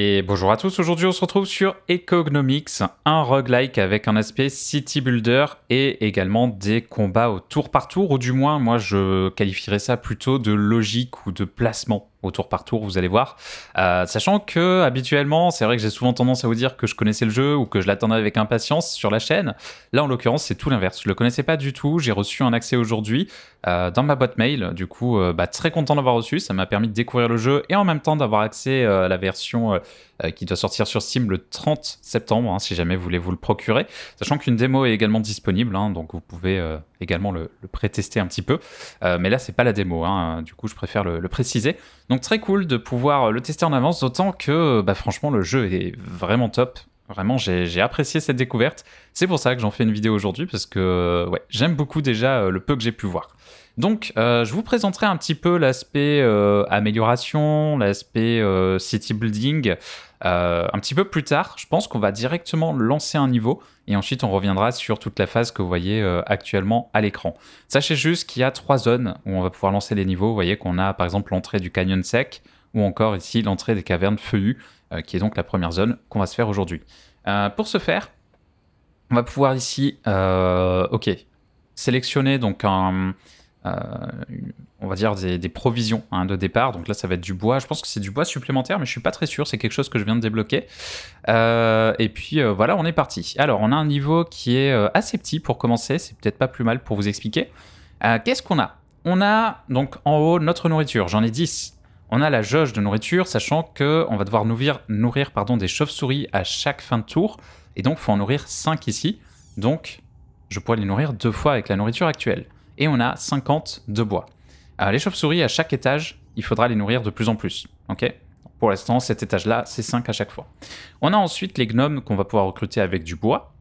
Et bonjour à tous, aujourd'hui on se retrouve sur Ecognomics, un roguelike avec un aspect city builder et également des combats au tour par tour, ou du moins moi je qualifierais ça plutôt de logique ou de placement tour par tour, vous allez voir. Euh, sachant que habituellement, c'est vrai que j'ai souvent tendance à vous dire que je connaissais le jeu ou que je l'attendais avec impatience sur la chaîne. Là, en l'occurrence, c'est tout l'inverse. Je le connaissais pas du tout. J'ai reçu un accès aujourd'hui euh, dans ma boîte mail. Du coup, euh, bah, très content d'avoir reçu. Ça m'a permis de découvrir le jeu et en même temps d'avoir accès à la version euh, qui doit sortir sur Steam le 30 septembre, hein, si jamais vous voulez vous le procurer. Sachant qu'une démo est également disponible, hein, donc vous pouvez euh, également le, le pré-tester un petit peu. Euh, mais là, c'est pas la démo, hein. du coup, je préfère le, préciser. Donc très cool de pouvoir le tester en avance, d'autant que, bah, franchement, le jeu est vraiment top. Vraiment, j'ai apprécié cette découverte. C'est pour ça que j'en fais une vidéo aujourd'hui, parce que ouais, j'aime beaucoup déjà le peu que j'ai pu voir. Donc, je vous présenterai un petit peu l'aspect amélioration, l'aspect city building, euh, un petit peu plus tard, je pense qu'on va directement lancer un niveau et ensuite on reviendra sur toute la phase que vous voyez euh, actuellement à l'écran. Sachez juste qu'il y a trois zones où on va pouvoir lancer des niveaux. Vous voyez qu'on a par exemple l'entrée du canyon sec ou encore ici l'entrée des cavernes feuillues euh, qui est donc la première zone qu'on va se faire aujourd'hui. pour ce faire, on va pouvoir ici, ok, sélectionner donc un, on va dire, des, provisions hein, de départ. Donc là, ça va être du bois. Je pense que c'est du bois supplémentaire, mais je suis pas très sûr. C'est quelque chose que je viens de débloquer. Euh, et puis euh, voilà, on est parti. Alors, on a un niveau qui est euh, assez petit pour commencer. C'est peut-être pas plus mal pour vous expliquer. Qu'est-ce qu'on a On a donc en haut notre nourriture. J'en ai 10. On a la jauge de nourriture, sachant que on va devoir nourrir, nourrir pardon, des chauves-souris à chaque fin de tour. Et donc, faut en nourrir 5 ici. Donc, je pourrais les nourrir deux fois avec la nourriture actuelle. Et on a 50 de bois les chauves-souris, à chaque étage, il faudra les nourrir de plus en plus. Ok Pour l'instant, cet étage-là, c'est 5 à chaque fois. On a ensuite les gnomes qu'on va pouvoir recruter avec du bois.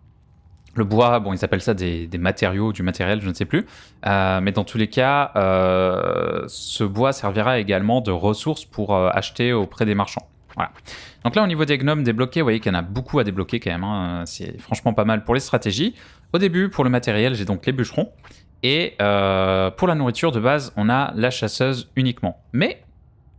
Le bois, bon, ils appellent ça des, matériaux, du matériel, je ne sais plus. Euh, mais dans tous les cas, euh, ce bois servira également de ressource pour euh, acheter auprès des marchands. Voilà. Donc là, au niveau des gnomes débloqués, vous voyez qu'il y en a beaucoup à débloquer quand même. Hein. C'est franchement pas mal pour les stratégies. Au début, pour le matériel, j'ai donc les bûcherons. Et euh, pour la nourriture de base, on a la chasseuse uniquement. Mais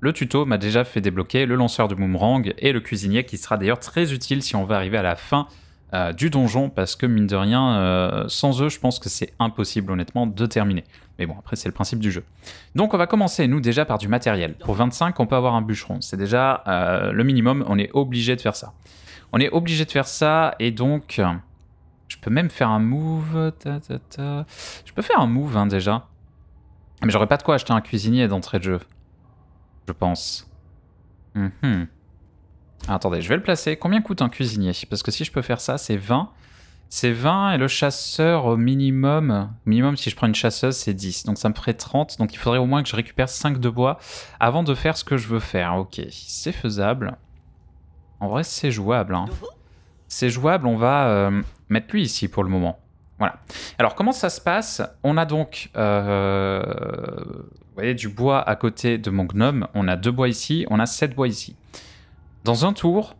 le tuto m'a déjà fait débloquer le lanceur de boomerang et le cuisinier qui sera d'ailleurs très utile si on va arriver à la fin euh, du donjon parce que mine de rien, euh, sans eux, je pense que c'est impossible honnêtement de terminer. Mais bon, après c'est le principe du jeu. Donc on va commencer nous déjà par du matériel. Pour 25, on peut avoir un bûcheron. C'est déjà le minimum, on est obligé de faire ça. On est obligé de faire ça et donc... Je peux même faire un move. Je peux faire un move hein, déjà. Mais j'aurais pas de quoi acheter un cuisinier d'entrée de jeu. Je pense. Mhm. Ah, attendez, je vais le placer. Combien coûte un cuisinier Parce que si je peux faire ça, c'est 20. C'est 20 et le chasseur au minimum, Au minimum si je prends une chasseuse, c'est 10. Donc ça me ferait 30. Donc il faudrait au moins que je récupère 5 de bois avant de faire ce que je veux faire. Ok, c'est faisable. En vrai, c'est jouable. Hein c'est jouable, on va euh, mettre lui ici pour le moment. Voilà. Alors comment ça se passe On a donc euh, vous voyez, du bois à côté de mon gnome, on a deux bois ici, on a sept bois ici. Dans un tour,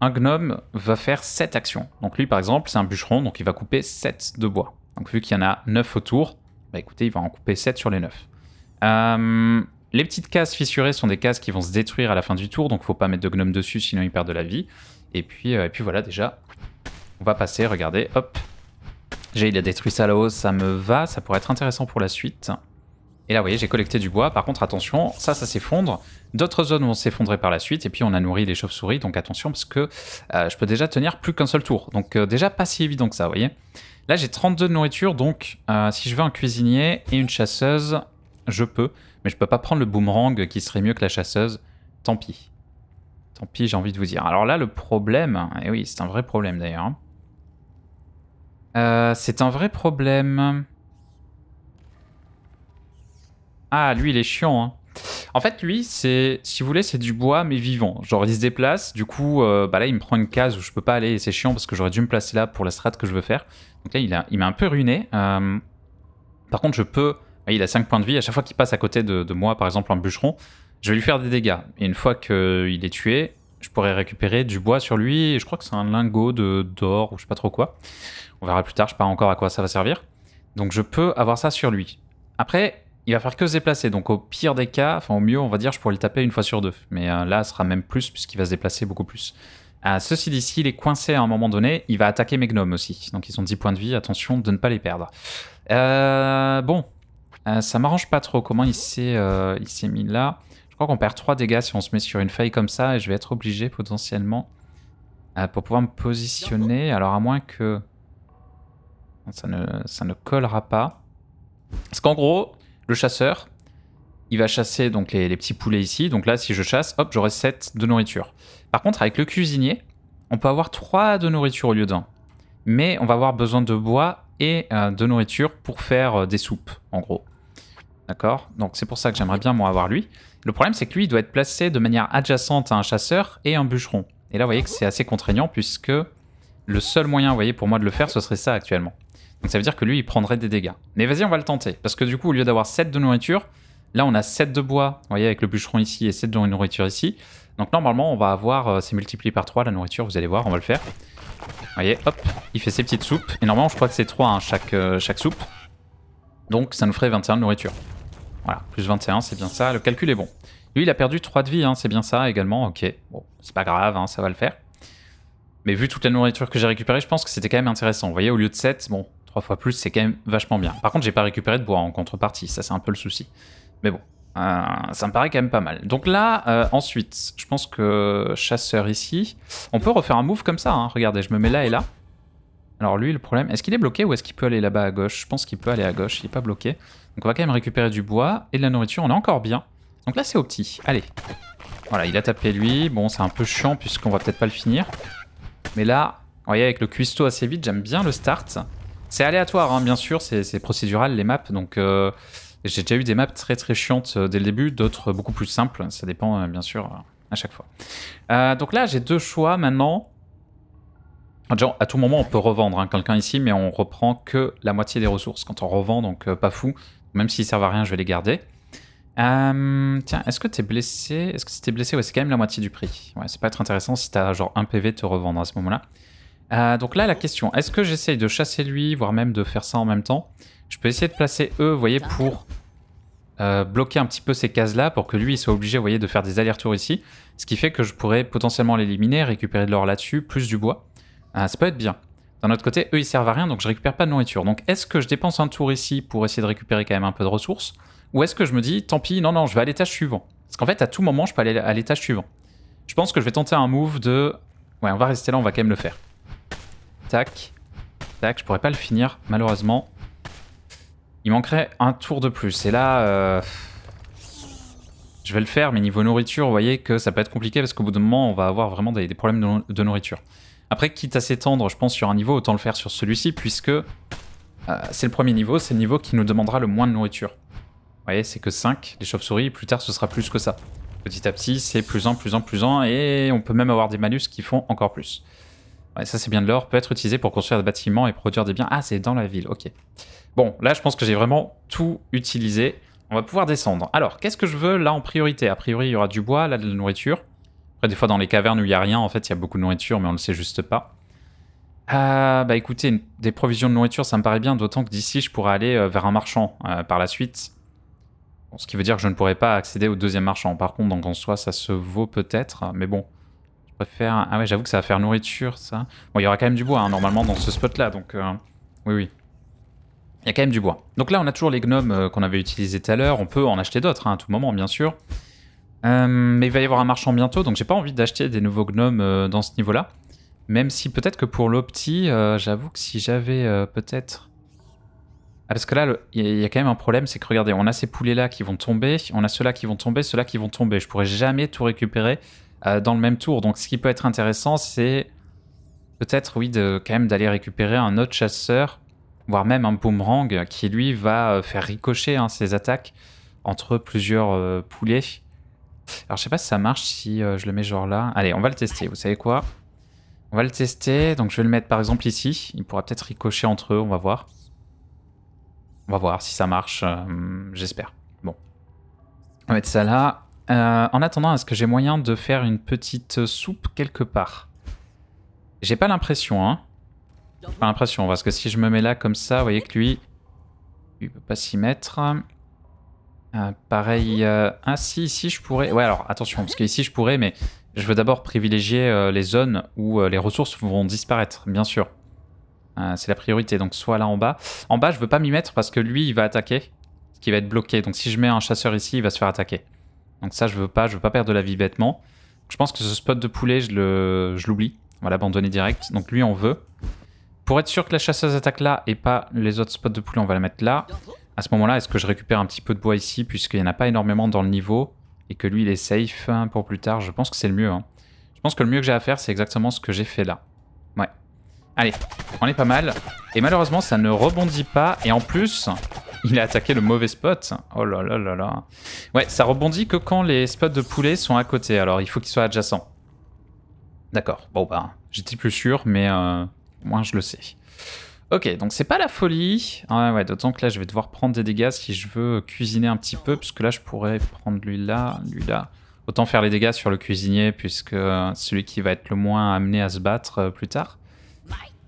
un gnome va faire sept actions. Donc lui par exemple c'est un bûcheron, donc il va couper sept de bois. Donc vu qu'il y en a neuf autour, bah écoutez, il va en couper sept sur les neuf. Euh, les petites cases fissurées sont des cases qui vont se détruire à la fin du tour, donc faut pas mettre de gnome dessus, sinon il perd de la vie. Et puis, euh, et puis voilà, déjà, on va passer, regardez, hop. J'ai il a détruit ça là-haut, ça me va, ça pourrait être intéressant pour la suite. Et là, vous voyez, j'ai collecté du bois. Par contre, attention, ça, ça s'effondre. D'autres zones vont s'effondrer par la suite. Et puis, on a nourri les chauves-souris. Donc, attention, parce que euh, je peux déjà tenir plus qu'un seul tour. Donc, euh, déjà, pas si évident que ça, vous voyez. Là, j'ai 32 de nourriture. Donc, si je veux un cuisinier et une chasseuse, je peux. Mais je peux pas prendre le boomerang qui serait mieux que la chasseuse. Tant pis. Tant pis, j'ai envie de vous dire. Alors là, le problème, et eh oui, c'est un vrai problème d'ailleurs. Hein. Euh, c'est un vrai problème. Ah, lui, il est chiant. Hein. En fait, lui, c'est, si vous voulez, c'est du bois, mais vivant. Genre, il se déplace, du coup, euh, bah là, il me prend une case où je peux pas aller, c'est chiant, parce que j'aurais dû me placer là pour la strate que je veux faire. Donc là, il, il m'a un peu ruiné. Euh. par contre, je peux... Il a 5 points de vie, à chaque fois qu'il passe à côté de, de, moi, par exemple, un bûcheron, je vais lui faire des dégâts. Et une fois qu'il est tué, je pourrais récupérer du bois sur lui. Et je crois que c'est un lingot de d'or ou je sais pas trop quoi. On verra plus tard, je sais pas encore à quoi ça va servir. Donc je peux avoir ça sur lui. Après, il va faire que se déplacer. Donc au pire des cas, enfin au mieux, on va dire, je pourrais le taper une fois sur deux. Mais euh, là, ce sera même plus puisqu'il va se déplacer beaucoup plus. Euh, ceci dit, s'il est coincé à un moment donné, il va attaquer mes gnomes aussi. Donc ils ont 10 points de vie, attention de ne pas les perdre. Euh, bon, ça m'arrange pas trop comment il s'est mis là qu'on perd 3 dégâts si on se met sur une feuille comme ça et je vais être obligé potentiellement euh, pour pouvoir me positionner. Alors à moins que ça ne, ça ne collera pas. Parce qu'en gros, le chasseur, il va chasser donc les, petits poulets ici. Donc là, si je chasse, hop, j'aurai 7 de nourriture. Par contre, avec le cuisinier, on peut avoir 3 de nourriture au lieu d'un. Mais on va avoir besoin de bois et euh, de nourriture pour faire euh, des soupes, en gros. D'accord Donc c'est pour ça que j'aimerais bien, moi, avoir lui. Le problème, c'est que lui, il doit être placé de manière adjacente à un chasseur et un bûcheron. Et là, vous voyez que c'est assez contraignant puisque le seul moyen, vous voyez, pour moi de le faire, ce serait ça actuellement. Donc ça veut dire que lui, il prendrait des dégâts. Mais vas-y, on va le tenter. Parce que du coup, au lieu d'avoir 7 de nourriture, là, on a 7 de bois, vous voyez, avec le bûcheron ici et 7 de nourriture ici. Donc normalement, on va avoir, euh, c'est multiplié par 3 la nourriture, vous allez voir, on va le faire. Vous voyez, hop, il fait ses petites soupes. Et normalement, je crois que c'est 3 à hein, chaque, euh, chaque soupe. Donc ça nous ferait 21 de nourriture. Voilà, plus 21, c'est bien ça, le calcul est bon. Lui, il a perdu 3 de vie, hein, c'est bien ça également, ok. Bon, c'est pas grave, hein, ça va le faire. Mais vu toute la nourriture que j'ai récupérée, je pense que c'était quand même intéressant. Vous voyez, au lieu de 7, bon, 3 fois plus, c'est quand même vachement bien. Par contre, j'ai pas récupéré de bois en contrepartie, ça c'est un peu le souci. Mais bon, euh, ça me paraît quand même pas mal. Donc là, euh, ensuite, je pense que chasseur ici, on peut refaire un move comme ça, hein. regardez, je me mets là et là. Alors lui, le problème, est-ce qu'il est bloqué ou est-ce qu'il peut aller là-bas à gauche Je pense qu'il peut aller à gauche, il n'est pas bloqué. Donc on va quand même récupérer du bois et de la nourriture, on est encore bien. Donc là c'est au petit, allez. Voilà, il a tapé lui, bon c'est un peu chiant puisqu'on va peut-être pas le finir. Mais là, vous voyez avec le cuistot assez vite, j'aime bien le start. C'est aléatoire hein, bien sûr, c'est procédural les maps, donc euh, j'ai déjà eu des maps très très chiantes euh, dès le début, d'autres beaucoup plus simples, ça dépend euh, bien sûr à chaque fois. donc là j'ai deux choix maintenant, Genre, ah, à tout moment, on peut revendre hein, quelqu'un ici, mais on reprend que la moitié des ressources. Quand on revend, donc euh, pas fou. Même s'ils servent à rien, je vais les garder. Euh, tiens, est-ce que t'es blessé Est-ce que si t'es blessé, ouais, c'est quand même la moitié du prix. Ouais, c'est pas être intéressant si t'as genre un PV de te revendre à ce moment-là. Euh, donc là, la question, est-ce que j'essaye de chasser lui, voire même de faire ça en même temps Je peux essayer de placer eux, vous voyez, pour bloquer un petit peu ces cases-là, pour que lui, il soit obligé, vous voyez, de faire des allers-retours ici. Ce qui fait que je pourrais potentiellement l'éliminer, récupérer de l'or là-dessus, plus du bois. Ah, ça peut être bien. D'un autre côté, eux, ils servent à rien, donc je récupère pas de nourriture. Donc est-ce que je dépense un tour ici pour essayer de récupérer quand même un peu de ressources Ou est-ce que je me dis, tant pis, non, non, je vais à l'étage suivant Parce qu'en fait, à tout moment, je peux aller à l'étage suivant. Je pense que je vais tenter un move de... Ouais, on va rester là, on va quand même le faire. Tac. Tac, je pourrais pas le finir, malheureusement. Il manquerait un tour de plus. Et là... Euh, je vais le faire, mais niveau nourriture, vous voyez que ça peut être compliqué parce qu'au bout d'un moment, on va avoir vraiment des, problèmes de nourriture. Après, quitte à s'étendre, je pense, sur un niveau, autant le faire sur celui-ci, puisque euh, c'est le premier niveau, c'est le niveau qui nous demandera le moins de nourriture. Vous voyez, c'est que 5, les chauves-souris, plus tard ce sera plus que ça. Petit à petit, c'est plus en, plus en, plus en, et on peut même avoir des malus qui font encore plus. Ouais, ça c'est bien de l'or, peut être utilisé pour construire des bâtiments et produire des biens. Ah, c'est dans la ville, ok. Bon, là je pense que j'ai vraiment tout utilisé. On va pouvoir descendre. Alors, qu'est-ce que je veux là en priorité A priori, il y aura du bois, là de la nourriture. Après, des fois, dans les cavernes où il n'y a rien, en fait, il y a beaucoup de nourriture, mais on ne le sait juste pas. Ah, bah écoutez, des provisions de nourriture, ça me paraît bien, d'autant que d'ici, je pourrais aller euh, vers un marchand euh, par la suite. ce qui veut dire que je ne pourrais pas accéder au deuxième marchand. Par contre, donc en soi, ça se vaut peut-être, mais bon. Je préfère... Ah ouais, j'avoue que ça va faire nourriture, ça. Bon, il y aura quand même du bois, hein, normalement, dans ce spot-là, donc... Euh, oui, oui. Il y a quand même du bois. Donc là, on a toujours les gnomes qu'on avait utilisés tout à l'heure. On peut en acheter d'autres, hein, à tout moment, bien sûr. Euh, mais il va y avoir un marchand bientôt, donc j'ai pas envie d'acheter des nouveaux gnomes euh, dans ce niveau-là. Même si peut-être que pour l'opti, euh, j'avoue que si j'avais peut-être... Ah, parce que là, il y, a quand même un problème, c'est que regardez, on a ces poulets-là qui vont tomber, on a ceux-là qui vont tomber, ceux-là qui vont tomber. Je pourrais jamais tout récupérer dans le même tour. Donc ce qui peut être intéressant, c'est peut-être, oui, de, quand même d'aller récupérer un autre chasseur, voire même un boomerang, qui lui va faire ricocher hein, ses attaques entre plusieurs poulets. Alors je sais pas si ça marche si euh, je le mets genre là. Allez, on va le tester. Vous savez quoi On va le tester. Donc je vais le mettre par exemple ici. Il pourra peut-être ricocher entre eux, on va voir. On va voir si ça marche, euh, j'espère. Bon. On va mettre ça là. Euh, en attendant, est-ce que j'ai moyen de faire une petite soupe quelque part J'ai pas l'impression, hein. Pas l'impression, parce que si je me mets là comme ça, vous voyez que lui, il peut pas s'y mettre. Euh, pareil, ainsi ah euh, si, ici je pourrais. Ouais, alors attention, parce qu'ici je pourrais, mais je veux d'abord privilégier euh, les zones où les ressources vont disparaître, bien sûr. c'est la priorité, donc soit là en bas. En bas, je veux pas m'y mettre parce que lui, il va attaquer, ce qui va être bloqué. Donc si je mets un chasseur ici, il va se faire attaquer. Donc ça, je veux pas, je veux pas perdre de la vie bêtement. Je pense que ce spot de poulet, je l'oublie. Je on va l'abandonner direct. Donc lui, on veut. Pour être sûr que la chasseuse attaque là et pas les autres spots de poulet, on va la mettre là à ce moment-là, est-ce que je récupère un petit peu de bois ici, puisqu'il n'y en a pas énormément dans le niveau, et que lui, il est safe hein, pour plus tard Je pense que c'est le mieux. Hein. Je pense que le mieux que j'ai à faire, c'est exactement ce que j'ai fait là. Ouais. Allez, on est pas mal. Et malheureusement, ça ne rebondit pas. Et en plus, il a attaqué le mauvais spot. Oh là là là là. Ouais, ça rebondit que quand les spots de poulet sont à côté. Alors, il faut qu'ils soient adjacents. D'accord. Bon, bah, j'étais plus sûr, mais euh, moi je le sais. Ok, donc c'est pas la folie. ouais, d'autant que là, je vais devoir prendre des dégâts si je veux cuisiner un petit peu, puisque là, je pourrais prendre lui là, lui là. Autant faire les dégâts sur le cuisinier, puisque euh, celui qui va être le moins amené à se battre euh, plus tard.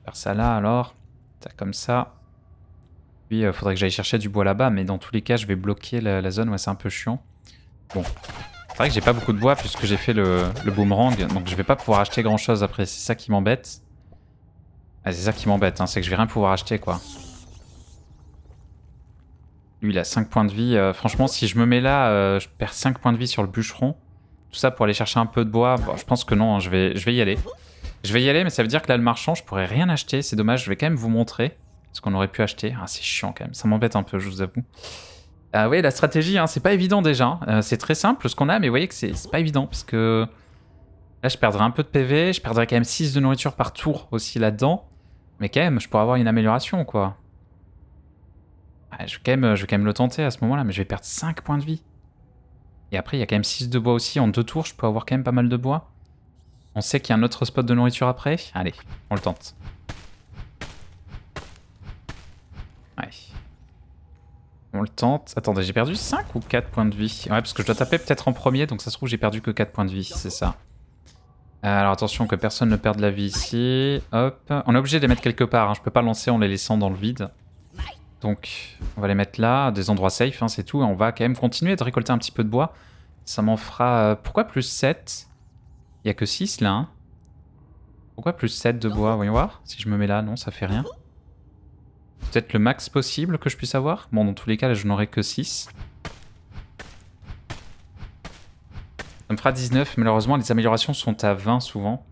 Faire ça là, alors. Ça comme ça. Puis, il euh, faudrait que j'aille chercher du bois là-bas, mais dans tous les cas, je vais bloquer la, zone. Ouais, c'est un peu chiant. Bon. C'est vrai que j'ai pas beaucoup de bois, puisque j'ai fait le, le boomerang, donc je vais pas pouvoir acheter grand-chose après. C'est ça qui m'embête. Ah, c'est ça qui m'embête, hein, c'est que je vais rien pouvoir acheter, quoi. Lui, il a 5 points de vie. Euh, franchement, si je me mets là, euh, je perds 5 points de vie sur le bûcheron. Tout ça pour aller chercher un peu de bois. je pense que non, hein, je, vais, je vais y aller. Je vais y aller, mais ça veut dire que là, le marchand, je pourrais rien acheter. C'est dommage, je vais quand même vous montrer ce qu'on aurait pu acheter. Ah, c'est chiant quand même, ça m'embête un peu, je vous avoue. Ah oui, la stratégie, hein, c'est pas évident déjà. Euh, c'est très simple ce qu'on a, mais vous voyez que c'est pas évident parce que... Là, je perdrais un peu de PV, je perdrai quand même 6 de nourriture par tour aussi là-dedans. Mais quand même, je pourrais avoir une amélioration, quoi. je, vais quand même, je vais quand même le tenter à ce moment-là, mais je vais perdre 5 points de vie. Et après, il y a quand même 6 de bois aussi. En deux tours, je peux avoir quand même pas mal de bois. On sait qu'il y a un autre spot de nourriture après. Allez, on le tente. Ouais. On le tente. Attendez, j'ai perdu 5 ou 4 points de vie Ouais, parce que je dois taper peut-être en premier, donc ça se trouve j'ai perdu que 4 points de vie, c'est ça alors attention que personne ne perde la vie ici. Hop. On est obligé de les mettre quelque part. Hein. Je peux pas lancer en les laissant dans le vide. Donc on va les mettre là, des endroits safe, hein, c'est tout. Et on va quand même continuer de récolter un petit peu de bois. Ça m'en fera... Euh, pourquoi plus 7 Il y a que 6 là. Hein. Pourquoi plus 7 de bois Voyons voir. Si je me mets là, non, ça fait rien. Peut-être le max possible que je puisse avoir. Bon, dans tous les cas, là, je n'aurai que 6. Ça me fera 19. Malheureusement, les améliorations sont à 20 souvent.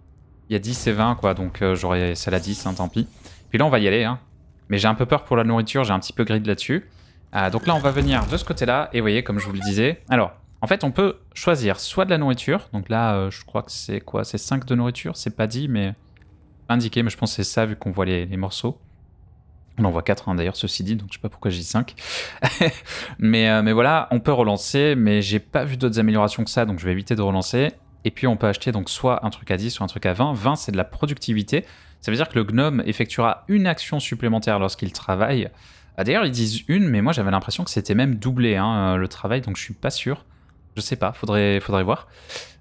Il y a 10 et 20, quoi. Donc, euh, j'aurais celle à 10, tant pis. Puis là, on va y aller. Hein. Mais j'ai un peu peur pour la nourriture. J'ai un petit peu grid là-dessus. Ah, donc là, on va venir de ce côté-là. Et vous voyez, comme je vous le disais. Alors, en fait, on peut choisir soit de la nourriture. Donc là, euh, je crois que c'est quoi C'est 5 de nourriture. C'est pas dit, mais indiqué. Mais je pense que c'est ça, vu qu'on voit les morceaux. On en voit 4 hein, d'ailleurs, ceci dit, donc je sais pas pourquoi j'ai dit 5. mais, euh, mais voilà, on peut relancer, mais j'ai pas vu d'autres améliorations que ça, donc je vais éviter de relancer. Et puis on peut acheter donc soit un truc à 10, soit un truc à 20. 20, c'est de la productivité. Ça veut dire que le gnome effectuera une action supplémentaire lorsqu'il travaille. Ah, d'ailleurs, ils disent une, mais moi j'avais l'impression que c'était même doublé hein, euh, le travail, donc je suis pas sûr. Je sais pas, faudrait, faudrait voir.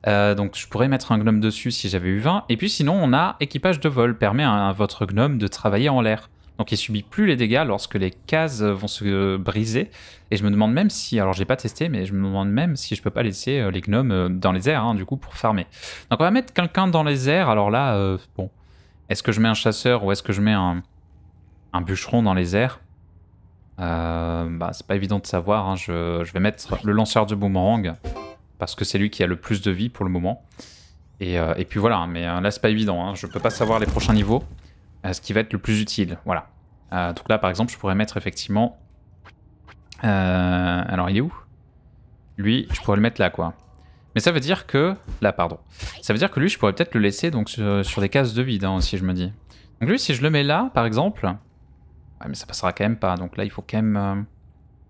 Euh, donc je pourrais mettre un gnome dessus si j'avais eu 20. Et puis sinon, on a équipage de vol, permet à votre gnome de travailler en l'air. Donc il subit plus les dégâts lorsque les cases vont se briser. Et je me demande même si, alors j'ai pas testé, mais je me demande même si je peux pas laisser euh, les gnomes euh, dans les airs, hein, du coup, pour farmer. Donc on va mettre quelqu'un dans les airs. Alors là, euh, bon, est-ce que je mets un chasseur ou est-ce que je mets un, bûcheron dans les airs bah, C'est pas évident de savoir. Hein. Je, vais mettre le lanceur de boomerang parce que c'est lui qui a le plus de vie pour le moment. Et, puis voilà, hein, mais là c'est pas évident, je peux pas savoir les prochains niveaux ce qui va être le plus utile. Voilà. Euh, donc là, par exemple, je pourrais mettre effectivement... Euh, alors, il est où Lui, je pourrais le mettre là, quoi. Mais ça veut dire que... Là, pardon. Ça veut dire que lui, je pourrais peut-être le laisser donc sur, des cases de vide, hein, si je me dis. Donc lui, si je le mets là, par exemple... Ouais, mais ça passera quand même pas. Donc là, il faut quand même... Va euh,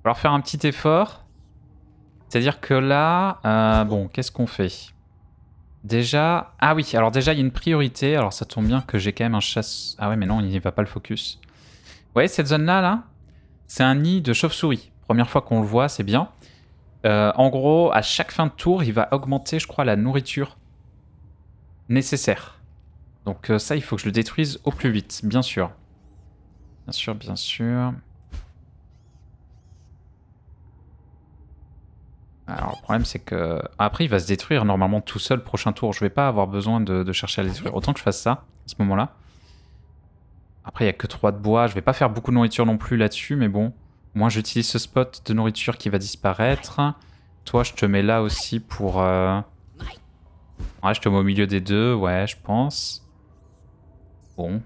falloir faire un petit effort. C'est-à-dire que là... bon, qu'est-ce qu'on fait Déjà, ah oui, alors déjà il y a une priorité, alors ça tombe bien que j'ai quand même un chasse... Ah ouais mais non, il n'y va pas le focus. Vous voyez cette zone-là, là, C'est un nid de chauve-souris. Première fois qu'on le voit, c'est bien. Euh, en gros, à chaque fin de tour, il va augmenter, je crois, la nourriture nécessaire. Donc euh, ça, il faut que je le détruise au plus vite, bien sûr. Bien sûr, bien sûr. Alors le problème c'est que... Après il va se détruire normalement tout seul prochain tour. Je vais pas avoir besoin de, chercher à le détruire. Autant que je fasse ça à ce moment-là. Après il y a que 3 de bois. Je vais pas faire beaucoup de nourriture non plus là-dessus mais bon. Moi j'utilise ce spot de nourriture qui va disparaître. Toi je te mets là aussi pour... Euh, ouais je te mets au milieu des deux. Ouais je pense. Bon.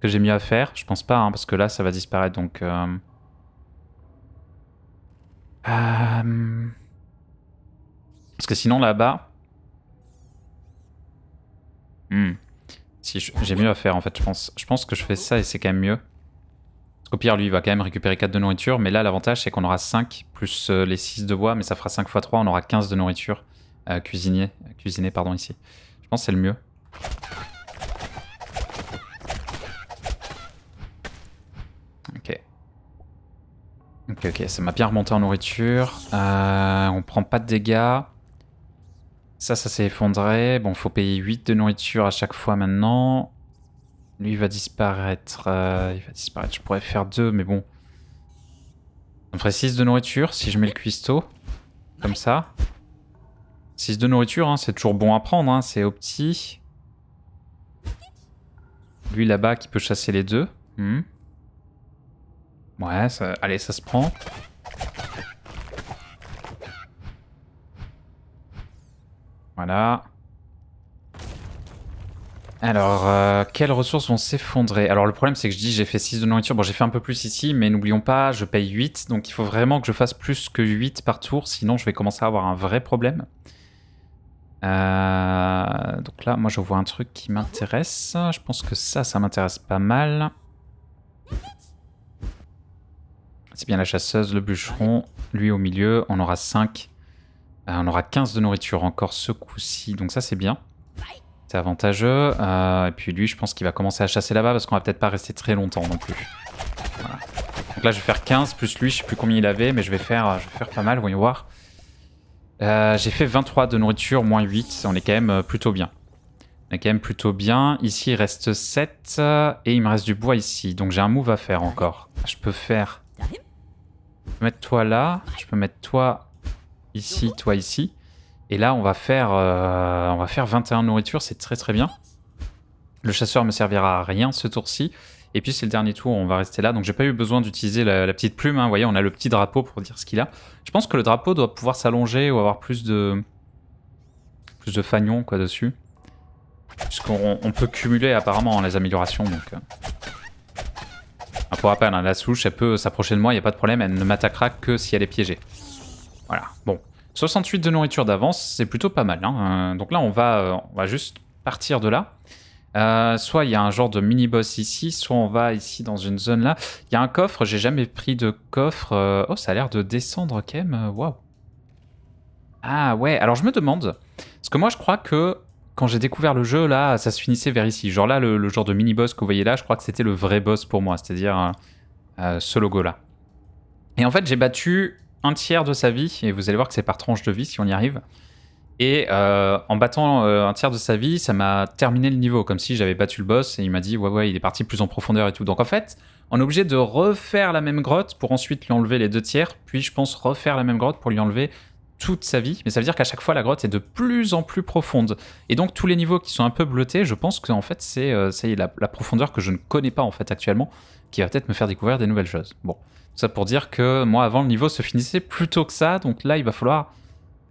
Que j'ai mieux à faire Je pense pas hein, parce que là ça va disparaître donc... Euh... euh parce que sinon, là-bas... Hmm. Si j'ai mieux à faire, en fait, je pense. Je pense que je fais ça et c'est quand même mieux. Parce qu'au pire, lui, il va quand même récupérer 4 de nourriture. Mais là, l'avantage, c'est qu'on aura 5 plus euh, les 6 de bois. Mais ça fera 5 x 3. On aura 15 de nourriture euh, cuisinée, pardon, ici. Je pense que c'est le mieux. Ok. Ok, ok. Ça m'a bien remonté en nourriture. Euh, on prend pas de dégâts. Ça, ça s'est effondré. Bon, faut payer 8 de nourriture à chaque fois maintenant. Lui, il va disparaître. Euh, il va disparaître. Je pourrais faire 2, mais bon. Ça me ferait 6 de nourriture si je mets le cuistot. Comme ça. 6 de nourriture, hein, c'est toujours bon à prendre. Hein, c'est opti. Lui, là-bas, qui peut chasser les deux. Hmm. Ouais, allez, ça se prend. Voilà. Alors, euh, quelles ressources vont s'effondrer Alors le problème c'est que je dis j'ai fait 6 de nourriture, bon j'ai fait un peu plus ici, mais n'oublions pas, je paye 8, donc il faut vraiment que je fasse plus que 8 par tour, sinon je vais commencer à avoir un vrai problème. Euh, donc là, moi je vois un truc qui m'intéresse, je pense que ça, ça m'intéresse pas mal. C'est bien la chasseuse, le bûcheron, lui au milieu, on aura 5. Euh, on aura 15 de nourriture encore ce coup-ci, donc ça c'est bien. C'est avantageux. Euh, et puis lui, je pense qu'il va commencer à chasser là-bas parce qu'on va peut-être pas rester très longtemps non plus. Donc là, je vais faire 15 plus lui, je sais plus combien il avait, mais je vais faire, je vais faire pas mal, voyons voir. Euh, j'ai fait 23 de nourriture, moins 8, on est quand même plutôt bien. On est quand même plutôt bien. Ici, il reste 7 et il me reste du bois ici. Donc j'ai un move à faire encore. Je peux faire... Je peux mettre toi là, je peux mettre toi ici, toi ici. Et là, on va faire, euh, on va faire 21 nourritures, c'est très très bien. Le chasseur me servira à rien ce tour-ci. Et puis c'est le dernier tour, on va rester là. Donc j'ai pas eu besoin d'utiliser la, petite plume. Hein. Vous voyez, on a le petit drapeau pour dire ce qu'il a. Je pense que le drapeau doit pouvoir s'allonger ou avoir plus de plus de fanions quoi dessus. Puisqu'on peut cumuler apparemment hein, les améliorations. Donc, pour euh. rappel, hein. la souche, elle peut s'approcher de moi, il n'y a pas de problème. Elle ne m'attaquera que si elle est piégée. Voilà. Bon, 68 de nourriture d'avance, c'est plutôt pas mal. Hein. Euh, donc là, on va, euh, on va juste partir de là. Euh, soit il y a un genre de mini-boss ici, soit on va ici dans une zone là. Il y a un coffre, j'ai jamais pris de coffre. Oh, ça a l'air de descendre quand Waouh. Ah ouais, alors je me demande, parce que moi je crois que quand j'ai découvert le jeu là, ça se finissait vers ici. Genre là, le, genre de mini-boss que vous voyez là, je crois que c'était le vrai boss pour moi, c'est-à-dire ce logo là. Et en fait, j'ai battu un tiers de sa vie, et vous allez voir que c'est par tranche de vie si on y arrive. Et euh, en battant euh, un tiers de sa vie, ça m'a terminé le niveau, comme si j'avais battu le boss et il m'a dit ouais ouais il est parti plus en profondeur et tout. Donc en fait, on est obligé de refaire la même grotte pour ensuite lui enlever les deux tiers, puis je pense refaire la même grotte pour lui enlever toute sa vie. Mais ça veut dire qu'à chaque fois la grotte est de plus en plus profonde. Et donc tous les niveaux qui sont un peu bleutés, je pense en fait euh, c'est la, la profondeur que je ne connais pas en fait actuellement, qui va peut-être me faire découvrir des nouvelles choses. Bon ça pour dire que moi, avant, le niveau se finissait plus tôt que ça. Donc là, il va falloir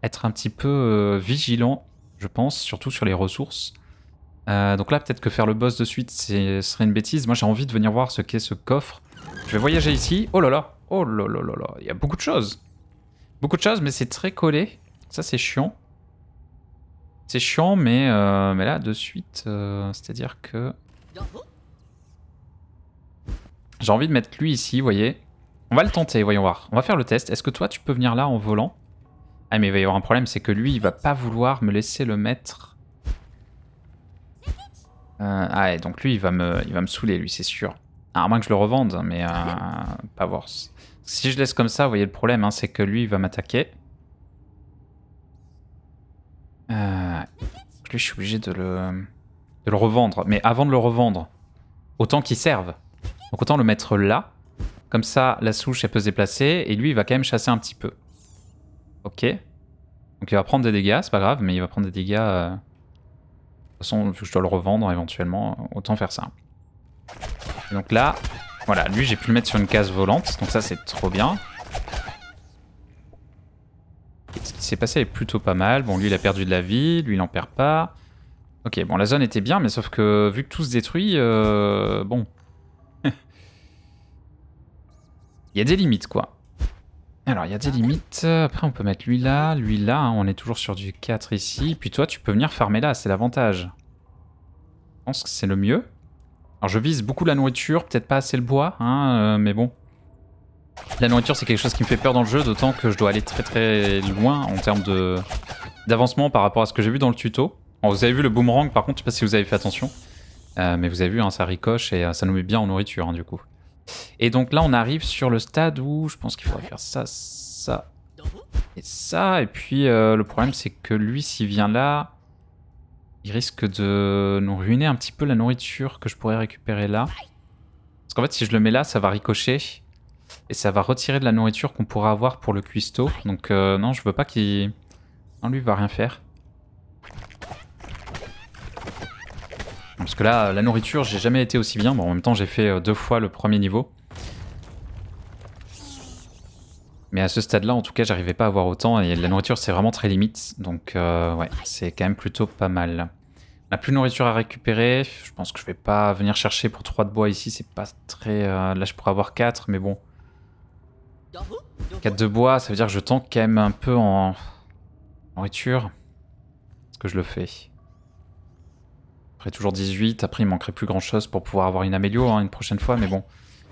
être un petit peu euh, vigilant, je pense, surtout sur les ressources. Euh, donc là, peut-être que faire le boss de suite, ce serait une bêtise. Moi, j'ai envie de venir voir ce qu'est ce coffre. Je vais voyager ici. Oh là là Oh là là là là Il y a beaucoup de choses Beaucoup de choses, mais c'est très collé. Ça, c'est chiant. C'est chiant, mais, euh, mais là, de suite, c'est-à-dire que... J'ai envie de mettre lui ici, vous voyez on va le tenter, voyons voir. On va faire le test. Est-ce que toi, tu peux venir là en volant Ah, mais il va y avoir un problème, c'est que lui, il va pas vouloir me laisser le mettre. Euh, ah, et donc lui, il va me, il va me saouler, lui, c'est sûr. Ah, à moins que je le revende, mais euh, pas worse. Si je laisse comme ça, vous voyez le problème, hein, c'est que lui, il va m'attaquer. Euh, lui, je suis obligé de le, de le revendre. Mais avant de le revendre, autant qu'il serve. Donc autant le mettre là. Comme ça, la souche, elle peut se déplacer. Et lui, il va quand même chasser un petit peu. Ok. Donc il va prendre des dégâts, c'est pas grave, mais il va prendre des dégâts... Euh, de toute façon, je dois le revendre éventuellement, autant faire ça. donc là, voilà, lui, j'ai pu le mettre sur une case volante. Donc ça, c'est trop bien. Ce qui s'est passé est plutôt pas mal. Bon, lui, il a perdu de la vie. Lui, il en perd pas. Ok, bon, la zone était bien, mais sauf que vu que tout se détruit, euh, bon, Il y a des limites, quoi. Alors, il y a des ah limites. Après, on peut mettre lui là, lui là. Hein. On est toujours sur du 4 ici. Puis toi, tu peux venir farmer là, c'est l'avantage. Je pense que c'est le mieux. Alors, je vise beaucoup la nourriture, peut-être pas assez le bois, hein, euh, mais bon. La nourriture, c'est quelque chose qui me fait peur dans le jeu, d'autant que je dois aller très très loin en termes d'avancement par rapport à ce que j'ai vu dans le tuto. vous avez vu le boomerang, par contre, je sais pas si vous avez fait attention. Euh, mais vous avez vu, un hein, ça ricoche et euh, ça nous met bien en nourriture, hein, du coup. Et donc là, on arrive sur le stade où je pense qu'il faudrait faire ça, ça et ça. Et puis, euh, le problème, c'est que lui, s'il vient là, il risque de nous ruiner un petit peu la nourriture que je pourrais récupérer là. Parce qu'en fait, si je le mets là, ça va ricocher. Et ça va retirer de la nourriture qu'on pourra avoir pour le cuistot. Donc euh, non, je veux pas qu'il... Non, lui, il va rien faire. Parce que là, la nourriture, j'ai jamais été aussi bien. Bon, en même temps, j'ai fait euh, deux fois le premier niveau. Mais à ce stade-là, en tout cas, j'arrivais pas à avoir autant. Et la nourriture, c'est vraiment très limite. Donc, euh, ouais, c'est quand même plutôt pas mal. On n'a plus de nourriture à récupérer. Je pense que je vais pas venir chercher pour 3 de bois ici. C'est pas très... Euh, là, je pourrais avoir 4, mais bon. 4 de bois, ça veut dire que je tente quand même un peu en nourriture. Est-ce que je le fais toujours 18. Après, il manquerait plus grand chose pour pouvoir avoir une amélio hein, une prochaine fois, mais bon.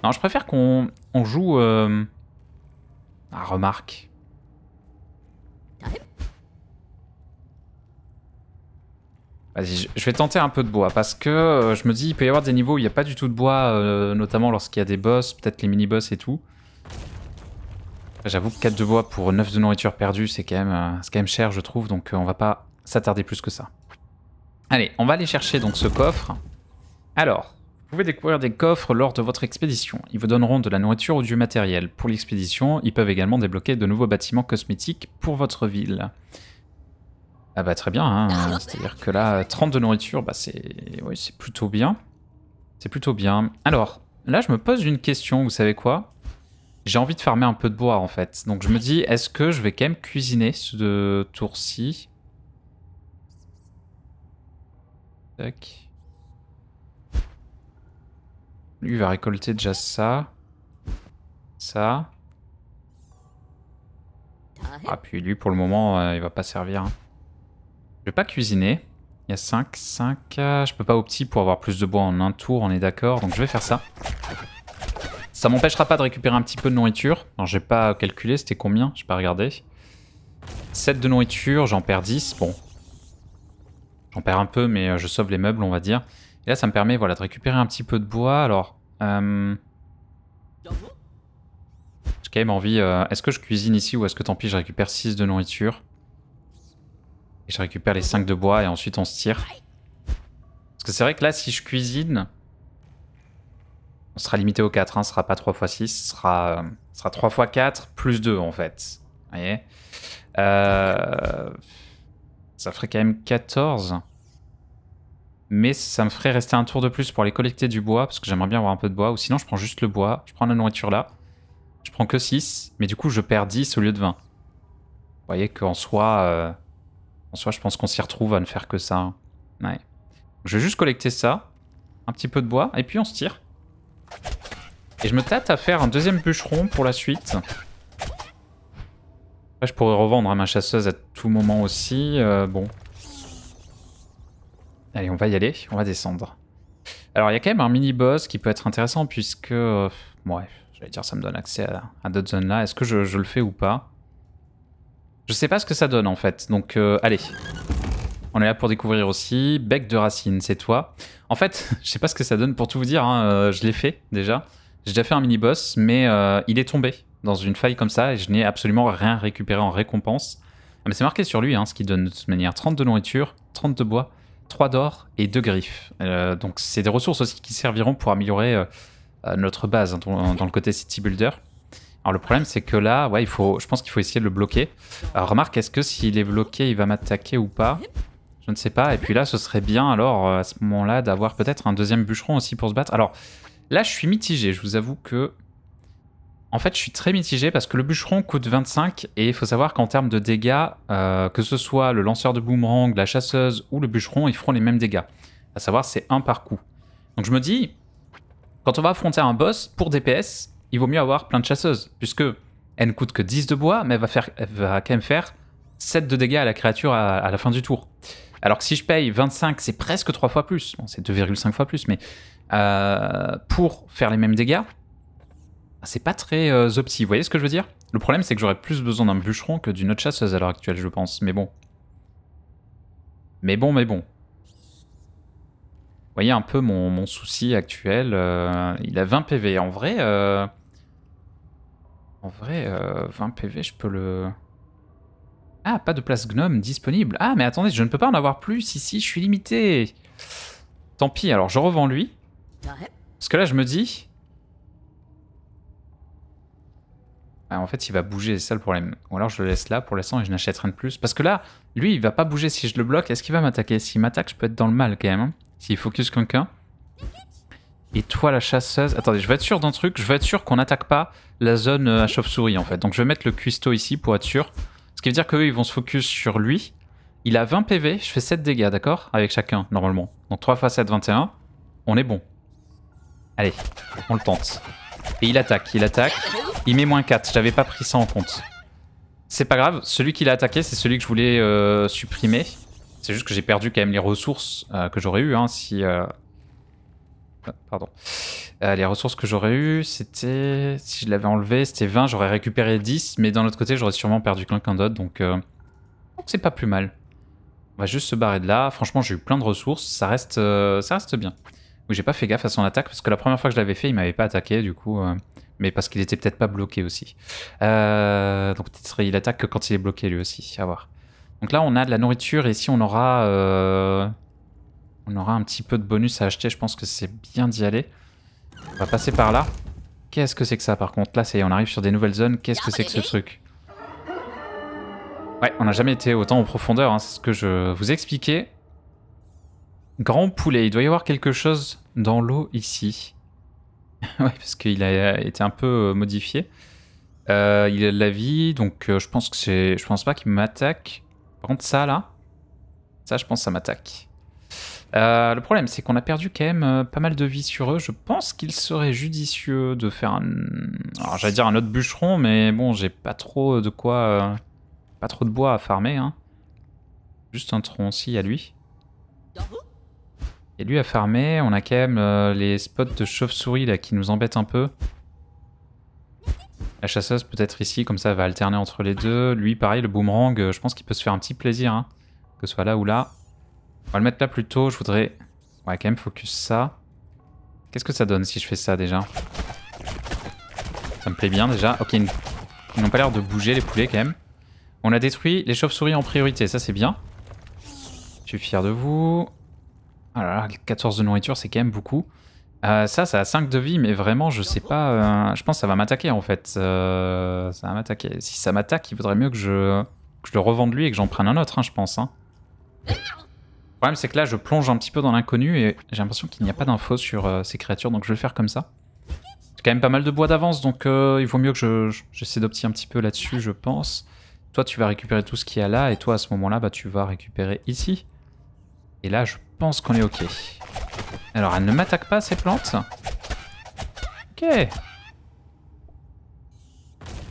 Non, je préfère qu'on joue. Euh, à remarque. Vas-y, je vais tenter un peu de bois, parce que euh, je me dis, il peut y avoir des niveaux où il n'y a pas du tout de bois, euh, notamment lorsqu'il y a des boss, peut-être les mini-boss et tout. J'avoue que 4 de bois pour 9 de nourriture perdue, c'est quand, même, c'est quand même cher, je trouve, donc on va pas s'attarder plus que ça. Allez, on va aller chercher donc ce coffre. Alors, vous pouvez découvrir des coffres lors de votre expédition. Ils vous donneront de la nourriture ou du matériel. Pour l'expédition, ils peuvent également débloquer de nouveaux bâtiments cosmétiques pour votre ville. Ah bah très bien, hein. Ah, c'est-à-dire que là, 30 de nourriture, bah c'est oui, plutôt bien. C'est plutôt bien. Alors, là je me pose une question, vous savez quoi J'ai envie de farmer un peu de bois en fait. Donc je me dis, est-ce que je vais quand même cuisiner ce tour-ci Lui va récolter déjà ça. Ça. Ah puis lui pour le moment euh, il va pas servir. Hein. Je vais pas cuisiner. Il y a 5, 5. Euh, je peux pas au petit pour avoir plus de bois en un tour, on est d'accord. Donc je vais faire ça. Ça m'empêchera pas de récupérer un petit peu de nourriture. Non, j'ai pas calculé, c'était combien J'ai pas regarder. 7 de nourriture, j'en perds 10. Bon, J'en perds un peu, mais euh, je sauve les meubles, on va dire. Et là, ça me permet voilà, de récupérer un petit peu de bois. Alors, euh, j'ai quand même envie... Euh, est-ce que je cuisine ici ou est-ce que tant pis, je récupère 6 de nourriture Et je récupère les 5 de bois et ensuite on se tire. Parce que c'est vrai que là, si je cuisine... On sera limité aux 4, hein, ce sera pas 3 x 6, ce sera, sera 3 x 4 plus 2 en fait. Vous voyez euh... Ça ferait quand même 14. Mais ça me ferait rester un tour de plus pour aller collecter du bois, parce que j'aimerais bien avoir un peu de bois. Ou sinon, je prends juste le bois, je prends la nourriture là. Je prends que 6, mais du coup, je perds 10 au lieu de 20. Vous voyez qu'en soi, euh, en soi, je pense qu'on s'y retrouve à ne faire que ça. Hein. Ouais. Je vais juste collecter ça, un petit peu de bois, et puis on se tire. Et je me tâte à faire un deuxième bûcheron pour la suite je pourrais revendre à ma chasseuse à tout moment aussi. Euh, bon. Allez, on va y aller. On va descendre. Alors, il y a quand même un mini-boss qui peut être intéressant puisque... Euh, ouais, j'allais dire, ça me donne accès à, d'autres zones là. Est-ce que je, le fais ou pas Je sais pas ce que ça donne en fait. Donc, euh, allez. On est là pour découvrir aussi. Bec de racine, c'est toi. En fait, je sais pas ce que ça donne pour tout vous dire. Hein, je l'ai fait déjà. J'ai déjà fait un mini-boss, mais il est tombé dans une faille comme ça et je n'ai absolument rien récupéré en récompense. Ah, mais c'est marqué sur lui, hein, ce qui donne de toute manière 30 de nourriture, 30 de bois, 3 d'or et 2 griffes. Euh, donc c'est des ressources aussi qui serviront pour améliorer euh, euh, notre base hein, dans, le côté City Builder. Alors le problème c'est que là, ouais, il faut, je pense qu'il faut essayer de le bloquer. Alors, remarque, est-ce que s'il est bloqué, il va m'attaquer ou pas je ne sais pas. Et puis là, ce serait bien, alors, à ce moment-là, d'avoir peut-être un deuxième bûcheron aussi pour se battre. Alors, là, je suis mitigé. Je vous avoue que en fait, je suis très mitigé parce que le bûcheron coûte 25 et il faut savoir qu'en termes de dégâts, euh, que ce soit le lanceur de boomerang, la chasseuse ou le bûcheron, ils feront les mêmes dégâts. À savoir, c'est un par coup. Donc je me dis, quand on va affronter un boss, pour DPS, il vaut mieux avoir plein de chasseuses, puisque elle ne coûte que 10 de bois, mais elle va, faire, quand même faire 7 de dégâts à la créature à, la fin du tour. Alors que si je paye 25, c'est presque 3 fois plus. c'est 2,5 fois plus, mais euh, pour faire les mêmes dégâts, c'est pas très opti, euh, vous voyez ce que je veux dire Le problème, c'est que j'aurais plus besoin d'un bûcheron que d'une autre chasseuse à l'heure actuelle, je pense, mais bon. Mais bon, mais bon. Vous voyez un peu mon, souci actuel. Euh, il a 20 PV. En vrai, euh, en vrai 20 PV, je peux le... Ah, pas de place gnome disponible. Ah, mais attendez, je ne peux pas en avoir plus ici, je suis limité. Tant pis, alors je revends lui. Parce que là, je me dis, Ah, en fait, il va bouger, c'est ça le problème. Ou alors je le laisse là pour l'instant et je n'achète rien de plus. Parce que là, lui, il va pas bouger si je le bloque. Est-ce qu'il va m'attaquer S'il m'attaque, je peux être dans le mal quand même. Hein. S'il focus quelqu'un. Et toi, la chasseuse. Attendez, je vais être sûr d'un truc. Je vais être sûr qu'on n'attaque pas la zone euh, à chauve-souris en fait. Donc je vais mettre le cuisto ici pour être sûr. Ce qui veut dire qu'eux, ils vont se focus sur lui. Il a 20 PV, je fais 7 dégâts, d'accord Avec chacun, normalement. Donc 3 x 7, 21. On est bon. Allez, on le tente. Et il attaque, il attaque. Il met moins 4, j'avais pas pris ça en compte. C'est pas grave, celui qu'il a attaqué, c'est celui que je voulais euh, supprimer. C'est juste que j'ai perdu quand même les ressources euh, que j'aurais eues hein, si... Euh, pardon. les ressources que j'aurais eues, c'était... Si je l'avais enlevé, c'était 20, j'aurais récupéré 10, mais d'un autre côté, j'aurais sûrement perdu quelqu'un d'autre, donc... C'est pas plus mal. On va juste se barrer de là. Franchement, j'ai eu plein de ressources, ça reste, ça reste bien. Oui, j'ai pas fait gaffe à son attaque parce que la première fois que je l'avais fait, il m'avait pas attaqué du coup. Euh, mais parce qu'il était peut-être pas bloqué aussi. Euh, donc peut-être il attaque que quand il est bloqué lui aussi. À voir. Donc là, on a de la nourriture et si on aura, euh, on aura un petit peu de bonus à acheter. Je pense que c'est bien d'y aller. On va passer par là. Qu'est-ce que c'est que ça par contre Là, ça on arrive sur des nouvelles zones. Qu'est-ce que c'est que ce truc Ouais, on n'a jamais été autant en profondeur. Hein, c'est ce que je vous expliquais. Grand poulet, il doit y avoir quelque chose dans l'eau ici. oui, parce qu'il a été un peu euh, modifié. Euh, il a de la vie, donc euh, je pense que c'est. Je pense pas qu'il m'attaque. Par contre, ça là, ça je pense ça m'attaque. le problème, c'est qu'on a perdu quand même pas mal de vie sur eux. Je pense qu'il serait judicieux de faire un. Alors, j'allais dire un autre bûcheron, mais bon, j'ai pas trop de quoi. pas trop de bois à farmer. Hein. Juste un tronc y à lui. Et lui a fermé. on a quand même euh, les spots de chauve-souris là qui nous embêtent un peu. La chasseuse peut-être ici, comme ça va alterner entre les deux. Lui pareil, le boomerang, euh, je pense qu'il peut se faire un petit plaisir. Hein, que ce soit là ou là. On va le mettre là plutôt, je voudrais... Ouais quand même focus ça. Qu'est-ce que ça donne si je fais ça déjà Ça me plaît bien déjà. Ok, ils n'ont pas l'air de bouger les poulets quand même. On a détruit les chauves-souris en priorité, ça c'est bien. Je suis fier de vous. 14 ah de nourriture, c'est quand même beaucoup. Euh, ça, ça a 5 de vie, mais vraiment, je sais pas. Euh, je pense que ça va m'attaquer en fait. Euh, ça va m'attaquer. Si ça m'attaque, il vaudrait mieux que je, je le revende lui et que j'en prenne un autre, hein, je pense. Hein. Le problème, c'est que là, je plonge un petit peu dans l'inconnu et j'ai l'impression qu'il n'y a pas d'infos sur ces créatures, donc je vais le faire comme ça. J'ai quand même pas mal de bois d'avance, donc il vaut mieux que j'essaie je, un petit peu là-dessus, je pense. Toi, tu vas récupérer tout ce qu'il y a là, et toi, à ce moment-là, bah, tu vas récupérer ici. Et là, je pense qu'on est OK. Alors, elle ne m'attaque pas, ces plantes Ok.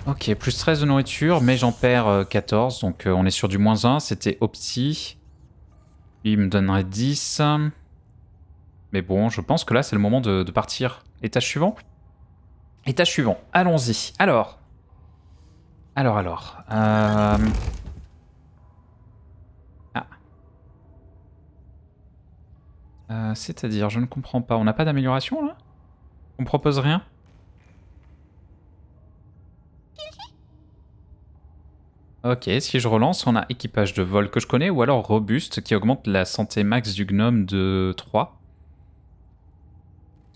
Ok, plus 13 de nourriture, mais j'en perds 14, euh, donc euh, on est sur du moins 1. C'était opti. Il me donnerait 10. Mais bon, je pense que là, c'est le moment de, de partir. Étage suivant Étage suivant, allons-y. Alors. Alors, alors. Euh... Euh, c'est-à-dire, je ne comprends pas. On n'a pas d'amélioration, là On propose rien Ok, si je relance, on a équipage de vol que je connais, ou alors robuste, qui augmente la santé max du gnome de 3.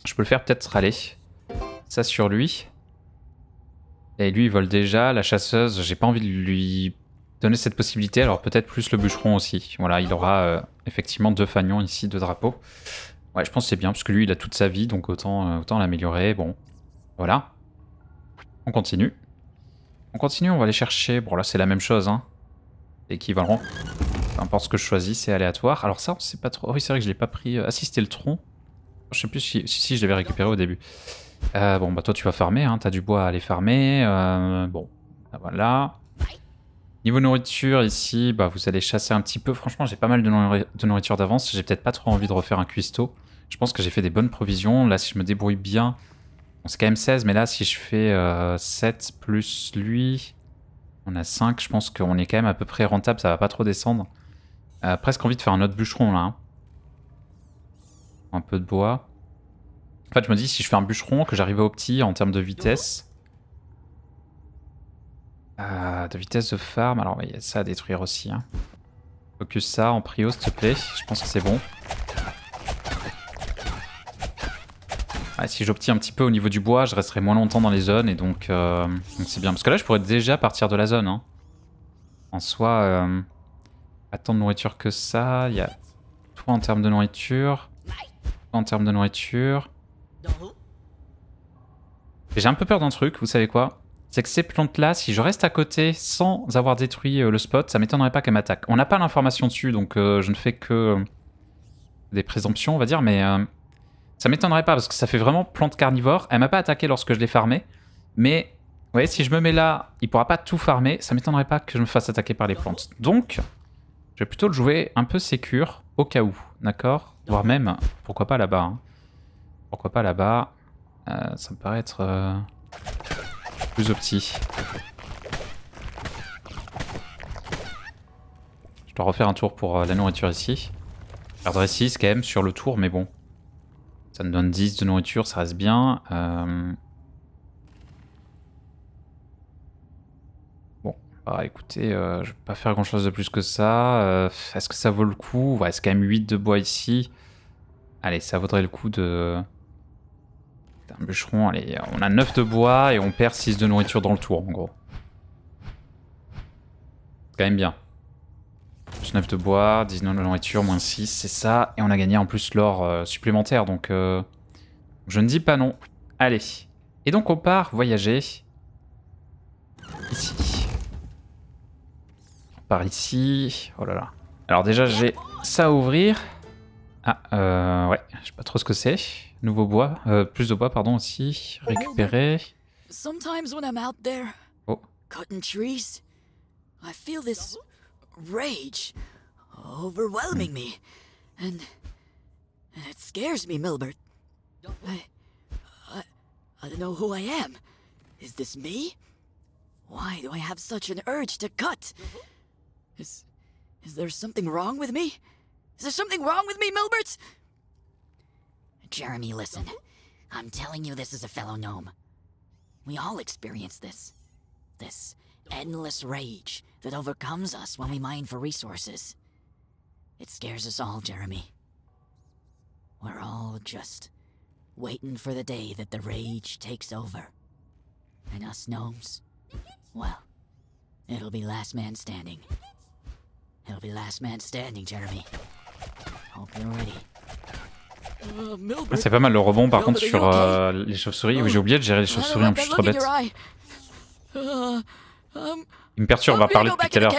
Je peux le faire peut-être aller. Ça sur lui. Et lui, il vole déjà. La chasseuse, j'ai pas envie de lui donner cette possibilité, alors peut-être plus le bûcheron aussi. Voilà, il aura... Euh, effectivement deux fanions ici, deux drapeaux. Ouais, je pense que c'est bien, parce que lui, il a toute sa vie, donc autant, euh, autant l'améliorer. Bon, voilà. On continue. On continue, on va aller chercher... Bon, là, c'est la même chose, hein. équivalent. Peu importe ce que je choisis, c'est aléatoire. Alors ça, on sait pas trop... Oh oui, c'est vrai que je l'ai pas pris... Euh, ah si, c'était le tronc. Je sais plus si, si, je l'avais récupéré au début. Euh, bon, bah toi, tu vas farmer, hein. T'as du bois à aller farmer. bon, ah, voilà. Niveau nourriture, ici, bah, vous allez chasser un petit peu. Franchement, j'ai pas mal de, nourriture d'avance. J'ai peut-être pas trop envie de refaire un cuistot. Je pense que j'ai fait des bonnes provisions. Là, si je me débrouille bien, on c'est quand même 16. Mais là, si je fais 7 euh, plus lui, on a 5. Je pense qu'on est quand même à peu près rentable. Ça va pas trop descendre. Euh, presque envie de faire un autre bûcheron, là. Hein. Un peu de bois. En fait, je me dis, si je fais un bûcheron, que j'arrive au petit en termes de vitesse, ah, de vitesse de farm. Alors, il y a ça à détruire aussi. Hein. Focus ça en prio, s'il te plaît. Je pense que c'est bon. si j'optie un petit peu au niveau du bois, je resterai moins longtemps dans les zones et donc euh, c'est bien. Parce que là, je pourrais déjà partir de la zone. Hein. En soi, euh, pas tant de nourriture que ça. Il y a tout en termes de nourriture, tout en termes de nourriture. J'ai un peu peur d'un truc, vous savez quoi c'est que ces plantes-là, si je reste à côté sans avoir détruit euh, le spot, ça m'étonnerait pas qu'elles m'attaquent. On n'a pas l'information dessus, donc euh, je ne fais que euh, des présomptions, on va dire, mais ça ça m'étonnerait pas, parce que ça fait vraiment plante carnivore. Elle m'a pas attaqué lorsque je l'ai farmé. mais vous voyez, si je me mets là, il pourra pas tout farmer, ça m'étonnerait pas que je me fasse attaquer par les plantes. Donc, je vais plutôt le jouer un peu sécure, au cas où, d'accord Voire même, pourquoi pas là-bas hein. Pourquoi pas là-bas Ça me paraît être plus Je dois refaire un tour pour euh, la nourriture ici. Je 6 quand même sur le tour, mais bon. Ça me donne 10 de nourriture, ça reste bien. Euh. Bon, bah écoutez, euh, je vais pas faire grand chose de plus que ça. Est-ce que ça vaut le coup Ouais, c'est quand même 8 de bois ici. Allez, ça vaudrait le coup de... Un bûcheron, allez, on a 9 de bois et on perd 6 de nourriture dans le tour, en gros. C'est quand même bien. Plus 9 de bois, 19 de nourriture, moins 6, c'est ça. Et on a gagné en plus l'or euh, supplémentaire, donc euh, je ne dis pas non. Allez. Et donc on part voyager. Ici. On part ici. Oh là là. Alors déjà, j'ai ça à ouvrir. Euh, ouais, je sais pas trop ce que c'est. Nouveau bois, euh, plus de bois, pardon, aussi. Récupérer. Sometimes when I'm out there, oh. cutting trees, I feel this rage overwhelming me, and it scares me, Milbert. I, I, I don't know who I am. Is this me? Why do I have such an urge to cut? Is, is there something wrong with me? Is there something wrong with me, Milbert? Jeremy, listen. I'm telling you this is a fellow gnome. We all experience this. This endless rage that overcomes us when we mine for resources. It scares us all, Jeremy. We're all just waiting for the day that the rage takes over. And us gnomes, well, it'll be last man standing. It'll be last man standing, Jeremy. C'est pas mal le rebond par contre sur euh, les chauves-souris. Oui, j'ai oublié de gérer les chauves-souris en plus, je suis trop bête. Il me perturbe à parler depuis tout à l'heure.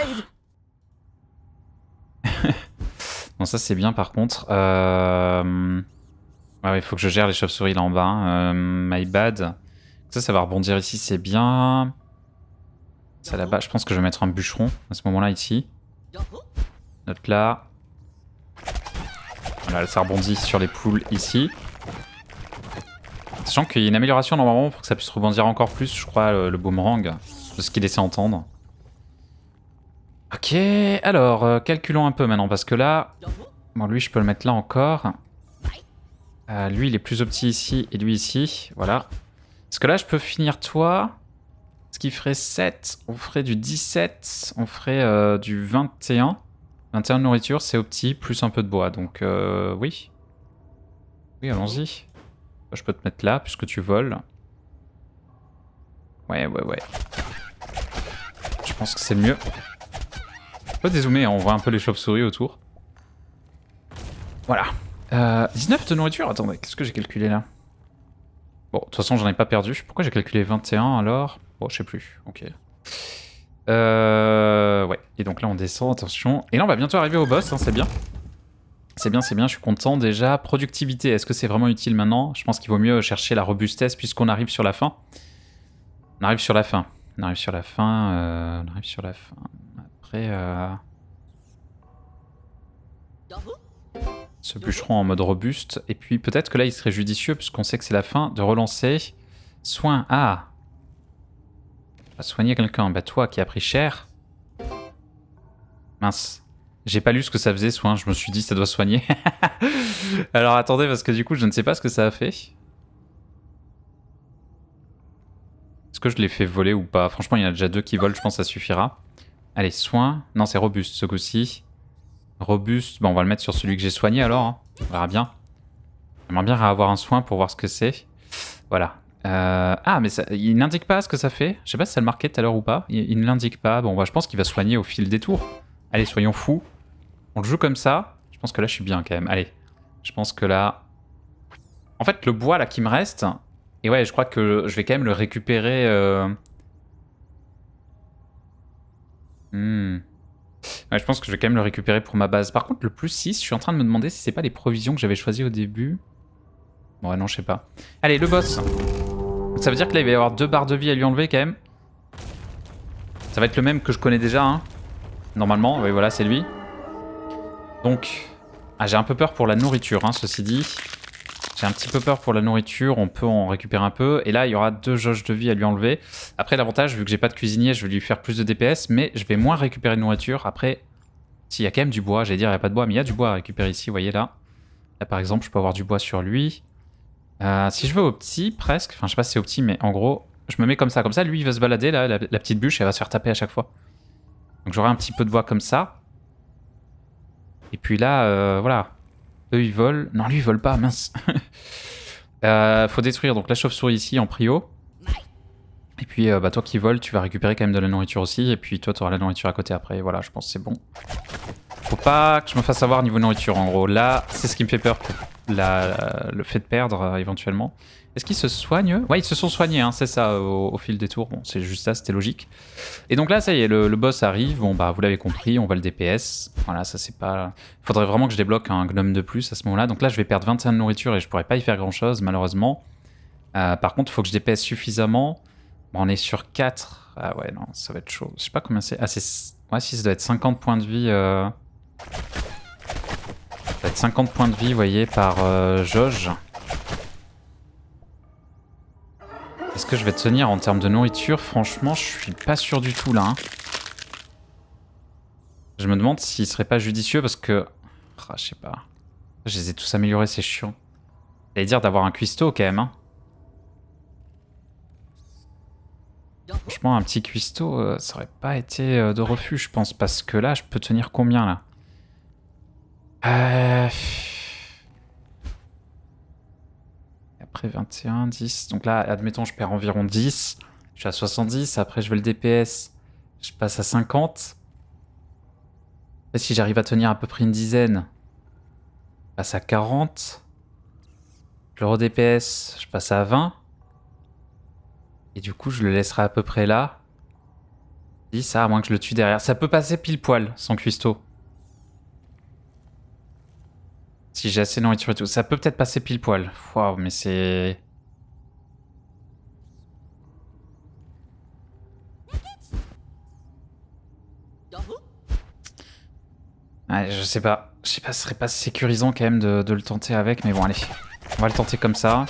bon, ça c'est bien par contre. Euh... il faut que je gère les chauves-souris là en bas. Hein. Euh, my bad. Ça, ça va rebondir ici, c'est bien. Ça là-bas, je pense que je vais mettre un bûcheron à ce moment-là ici. Note là. Voilà, ça rebondit sur les poules ici. Sachant qu'il y a une amélioration normalement pour que ça puisse rebondir encore plus, je crois, le, boomerang, de ce qu'il laissait entendre. Ok, alors, euh, calculons un peu maintenant, parce que là... Bon, lui, je peux le mettre là encore. Euh, lui, il est plus petit ici, et lui ici, voilà. Parce que là, je peux finir toi. Ce qui ferait 7, on ferait du 17, on ferait euh, du 21. 21 de nourriture, c'est opti plus un peu de bois. Donc euh, oui. Oui, allons-y. Bah, je peux te mettre là, puisque tu voles. Ouais, ouais, ouais. Je pense que c'est le mieux. On peut dézoomer, hein, on voit un peu les chauves-souris autour. Voilà. 19 euh, de nourriture Attendez, qu'est-ce que j'ai calculé là Bon, de toute façon, j'en ai pas perdu. Pourquoi j'ai calculé 21 alors Bon, je sais plus. Ok. Euh, ouais, et donc là on descend, attention. Et là on va bientôt arriver au boss, hein, c'est bien. C'est bien, c'est bien, je suis content. Déjà, productivité, est-ce que c'est vraiment utile maintenant Je pense qu'il vaut mieux chercher la robustesse puisqu'on arrive sur la fin. On arrive sur la fin. On arrive sur la fin, euh, on arrive sur la fin. Après... Ce euh, bûcheron en mode robuste. Et puis peut-être que là il serait judicieux puisqu'on sait que c'est la fin de relancer... Soin, ah soigner quelqu'un. Bah toi qui a pris cher. Mince. J'ai pas lu ce que ça faisait soin, je me suis dit ça doit soigner. Alors attendez parce que du coup je ne sais pas ce que ça a fait. Est-ce que je l'ai fait voler ou pas Franchement il y en a déjà deux qui volent, je pense que ça suffira. Allez, soin. Non c'est robuste ce coup-ci. Robuste, bon on va le mettre sur celui que j'ai soigné alors. Hein. On verra bien. J'aimerais bien avoir un soin pour voir ce que c'est. Voilà, euh, ah, mais il n'indique pas ce que ça fait. Je sais pas si ça le marquait tout à l'heure ou pas. Il, ne l'indique pas. Bon, bah, je pense qu'il va soigner au fil des tours. Allez, soyons fous. On le joue comme ça. Je pense que là, je suis bien quand même. Allez, je pense que là... En fait, le bois, là, qui me reste... Et ouais, je crois que je vais quand même le récupérer... Euh, hmm. je pense que je vais quand même le récupérer pour ma base. Par contre, le plus 6, je suis en train de me demander si c'est pas les provisions que j'avais choisies au début. Bon, ouais, non, je sais pas. Allez, le boss ça veut dire que là, il va y avoir deux barres de vie à lui enlever quand même. Ça va être le même que je connais déjà. Hein. Normalement, oui, voilà, c'est lui. Donc, ah, j'ai un peu peur pour la nourriture, hein, ceci dit. J'ai un petit peu peur pour la nourriture, on peut en récupérer un peu. Et là, il y aura deux jauges de vie à lui enlever. Après, l'avantage, vu que j'ai pas de cuisinier, je vais lui faire plus de DPS, mais je vais moins récupérer de nourriture. Après, s'il y a quand même du bois, j'allais dire, il n'y a pas de bois, mais il y a du bois à récupérer ici, vous voyez là. Là, par exemple, je peux avoir du bois sur lui. Euh, si je veux au petit, presque, enfin je sais pas si c'est au petit, mais en gros, je me mets comme ça, comme ça, lui il va se balader, là, la, petite bûche, elle va se faire taper à chaque fois. Donc j'aurai un petit peu de bois comme ça. Et puis là, euh, voilà. Eux ils volent. Non, lui ils volent pas, mince. Euh, faut détruire donc la chauve-souris ici en prio. Et puis bah, toi qui voles, tu vas récupérer quand même de la nourriture aussi. Et puis toi, tu auras la nourriture à côté après. Voilà, je pense que c'est bon. Faut pas que je me fasse avoir niveau nourriture en gros. Là, c'est ce qui me fait peur le fait de perdre euh, éventuellement. Est-ce qu'ils se soignent Ouais, ils se sont soignés, hein, c'est ça, au, fil des tours. Bon, c'est juste ça, c'était logique. Et donc là, ça y est, le, boss arrive. Bon, bah, vous l'avez compris, on va le DPS. Voilà, ça c'est pas... Faudrait vraiment que je débloque un gnome de plus à ce moment-là. Donc là, je vais perdre 21 de nourriture et je pourrais pas y faire grand-chose, malheureusement. Euh, par contre, faut que je DPS suffisamment. on est sur 4. Ah ouais, non, ça va être chaud. Je sais pas combien c'est... Ah, c'est... moi, si ça doit être 50 points de vie... Euh, ça être 50 points de vie, vous voyez, par euh, jauge. Est-ce que je vais tenir en termes de nourriture Franchement, je suis pas sûr du tout là. Hein. Je me demande s'il serait pas judicieux parce que... Ah, je sais pas. Je les ai tous améliorés, c'est chiant. J'allais dire d'avoir un cuistot quand même. Hein. Franchement, un petit cuistot, euh, ça aurait pas été euh, de refus, je pense. Parce que là, je peux tenir combien là euh, après 21, 10. Donc là, admettons, je perds environ 10. Je suis à 70. Après, je veux le DPS. Je passe à 50. Et si j'arrive à tenir à peu près une dizaine, je passe à 40. Je le re-DPS, je passe à 20. Et du coup, je le laisserai à peu près là. 10, ah, à moins que je le tue derrière. Ça peut passer pile poil sans cuistot. Si j'ai assez de nourriture et tout. Ça peut peut-être passer pile poil. Waouh, mais c'est... Ouais, je sais pas. Je sais pas, ce serait pas sécurisant quand même de, le tenter avec, mais bon, allez. On va le tenter comme ça.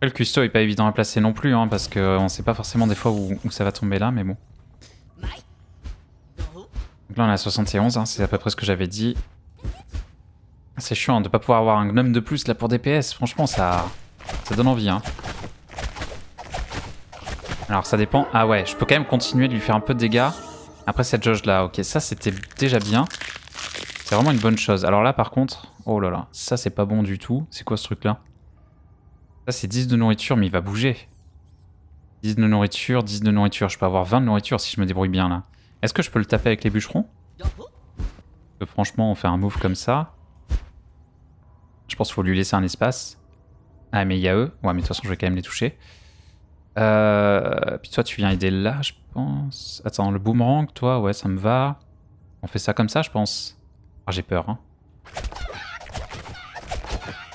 Le custo est pas évident à placer non plus, hein, parce qu'on sait pas forcément des fois où ça va tomber là, mais bon. Là, on est à 71, c'est à peu près ce que j'avais dit. C'est chiant hein, de pas pouvoir avoir un gnome de plus là pour DPS. Franchement, ça, ça donne envie. Hein. Alors, ça dépend. Ah ouais, je peux quand même continuer de lui faire un peu de dégâts. Après cette jauge là, ok, ça c'était déjà bien. C'est vraiment une bonne chose. Alors là, par contre, oh là là, ça c'est pas bon du tout. C'est quoi ce truc là Ça c'est 10 de nourriture, mais il va bouger. 10 de nourriture, 10 de nourriture. Je peux avoir 20 de nourriture si je me débrouille bien là. Est-ce que je peux le taper avec les bûcherons Franchement, on fait un move comme ça. Je pense qu'il faut lui laisser un espace. Ah, mais il y a eux. Ouais, mais de toute façon, je vais quand même les toucher. Euh, puis toi, tu viens aider là, je pense. Attends, le boomerang, toi, ouais, ça me va. On fait ça comme ça, je pense. Ah, j'ai peur, hein.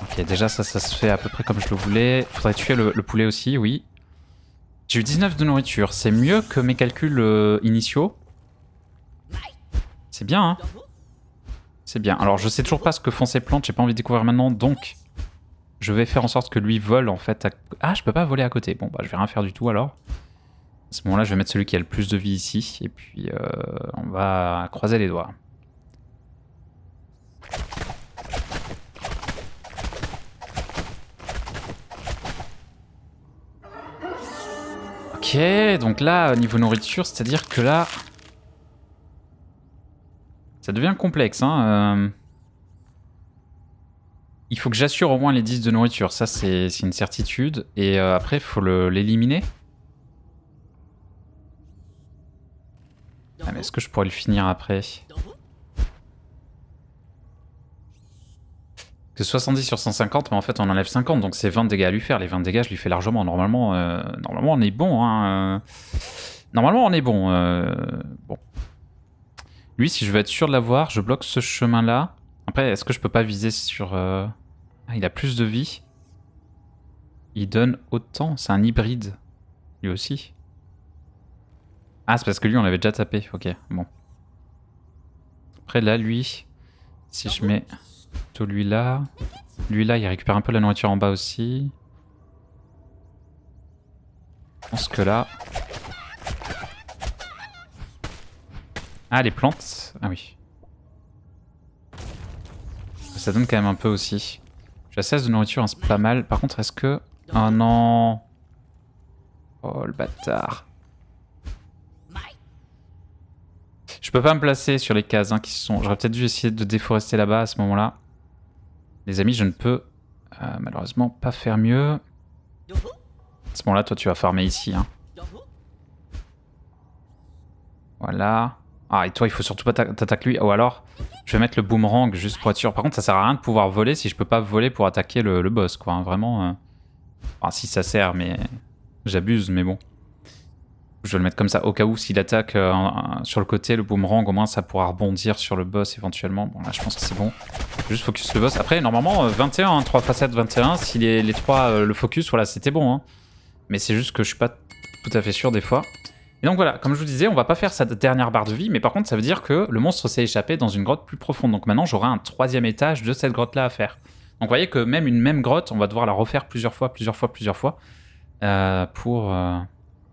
Ok, déjà, ça, ça se fait à peu près comme je le voulais. Faudrait tuer le, poulet aussi, oui. J'ai eu 19 de nourriture. C'est mieux que mes calculs euh, initiaux. C'est bien, hein C'est bien. Alors, je sais toujours pas ce que font ces plantes, j'ai pas envie de découvrir maintenant, donc je vais faire en sorte que lui vole, en fait. Ah, je peux pas voler à côté. Bon, bah, je vais rien faire du tout, alors. À ce moment-là, je vais mettre celui qui a le plus de vie ici, et puis euh, on va croiser les doigts. Ok, donc là, niveau nourriture, c'est-à-dire que là, ça devient complexe. Hein, euh. Il faut que j'assure au moins les 10 de nourriture. Ça, c'est une certitude. Et euh, après, il faut l'éliminer. Ah, est-ce que je pourrais le finir après que 70 sur 150, mais en fait on enlève 50, donc c'est 20 dégâts à lui faire. Les 20 dégâts, je lui fais largement. Normalement, euh, normalement on est bon. Hein, Normalement on est bon. Bon. Lui, si je veux être sûr de l'avoir, je bloque ce chemin-là. Après, est-ce que je peux pas viser sur... Euh, ah, il a plus de vie. Il donne autant. C'est un hybride. Lui aussi. Ah, c'est parce que lui, on l'avait déjà tapé. Ok, bon. Après, là, lui... Si je mets tout lui là... Lui là, il récupère un peu la nourriture en bas aussi. Je pense que là, Ah, les plantes Ah oui. Ça donne quand même un peu aussi. J'ai assez de nourriture, hein, c'est pas mal. Par contre, est-ce que... Ah non Oh, le bâtard. Je peux pas me placer sur les cases hein, qui sont... J'aurais peut-être dû essayer de déforester là-bas à ce moment-là. Les amis, je ne peux euh, malheureusement pas faire mieux. À ce moment-là, toi, tu vas farmer ici. Hein. Voilà. Ah, et toi, il faut surtout pas t'attaquer lui. Ou alors, je vais mettre le boomerang juste pour être sûr. Par contre, ça sert à rien de pouvoir voler si je peux pas voler pour attaquer le, boss, quoi. Hein. vraiment. Euh. Enfin, si ça sert, mais j'abuse, mais bon. Je vais le mettre comme ça au cas où s'il attaque euh, sur le côté, le boomerang, au moins ça pourra rebondir sur le boss éventuellement. Bon, là, je pense que c'est bon. Juste focus le boss. Après, normalement, 21, euh, 3 hein, facettes, 21. Si les, les 3 le focus, voilà, c'était bon. Hein. Mais c'est juste que je suis pas tout à fait sûr des fois. Et donc voilà, comme je vous disais, on va pas faire sa dernière barre de vie, mais par contre, ça veut dire que le monstre s'est échappé dans une grotte plus profonde. Donc maintenant, j'aurai un troisième étage de cette grotte-là à faire. Donc vous voyez que même une même grotte, on va devoir la refaire plusieurs fois, plusieurs fois, plusieurs fois. Euh, pour... Euh,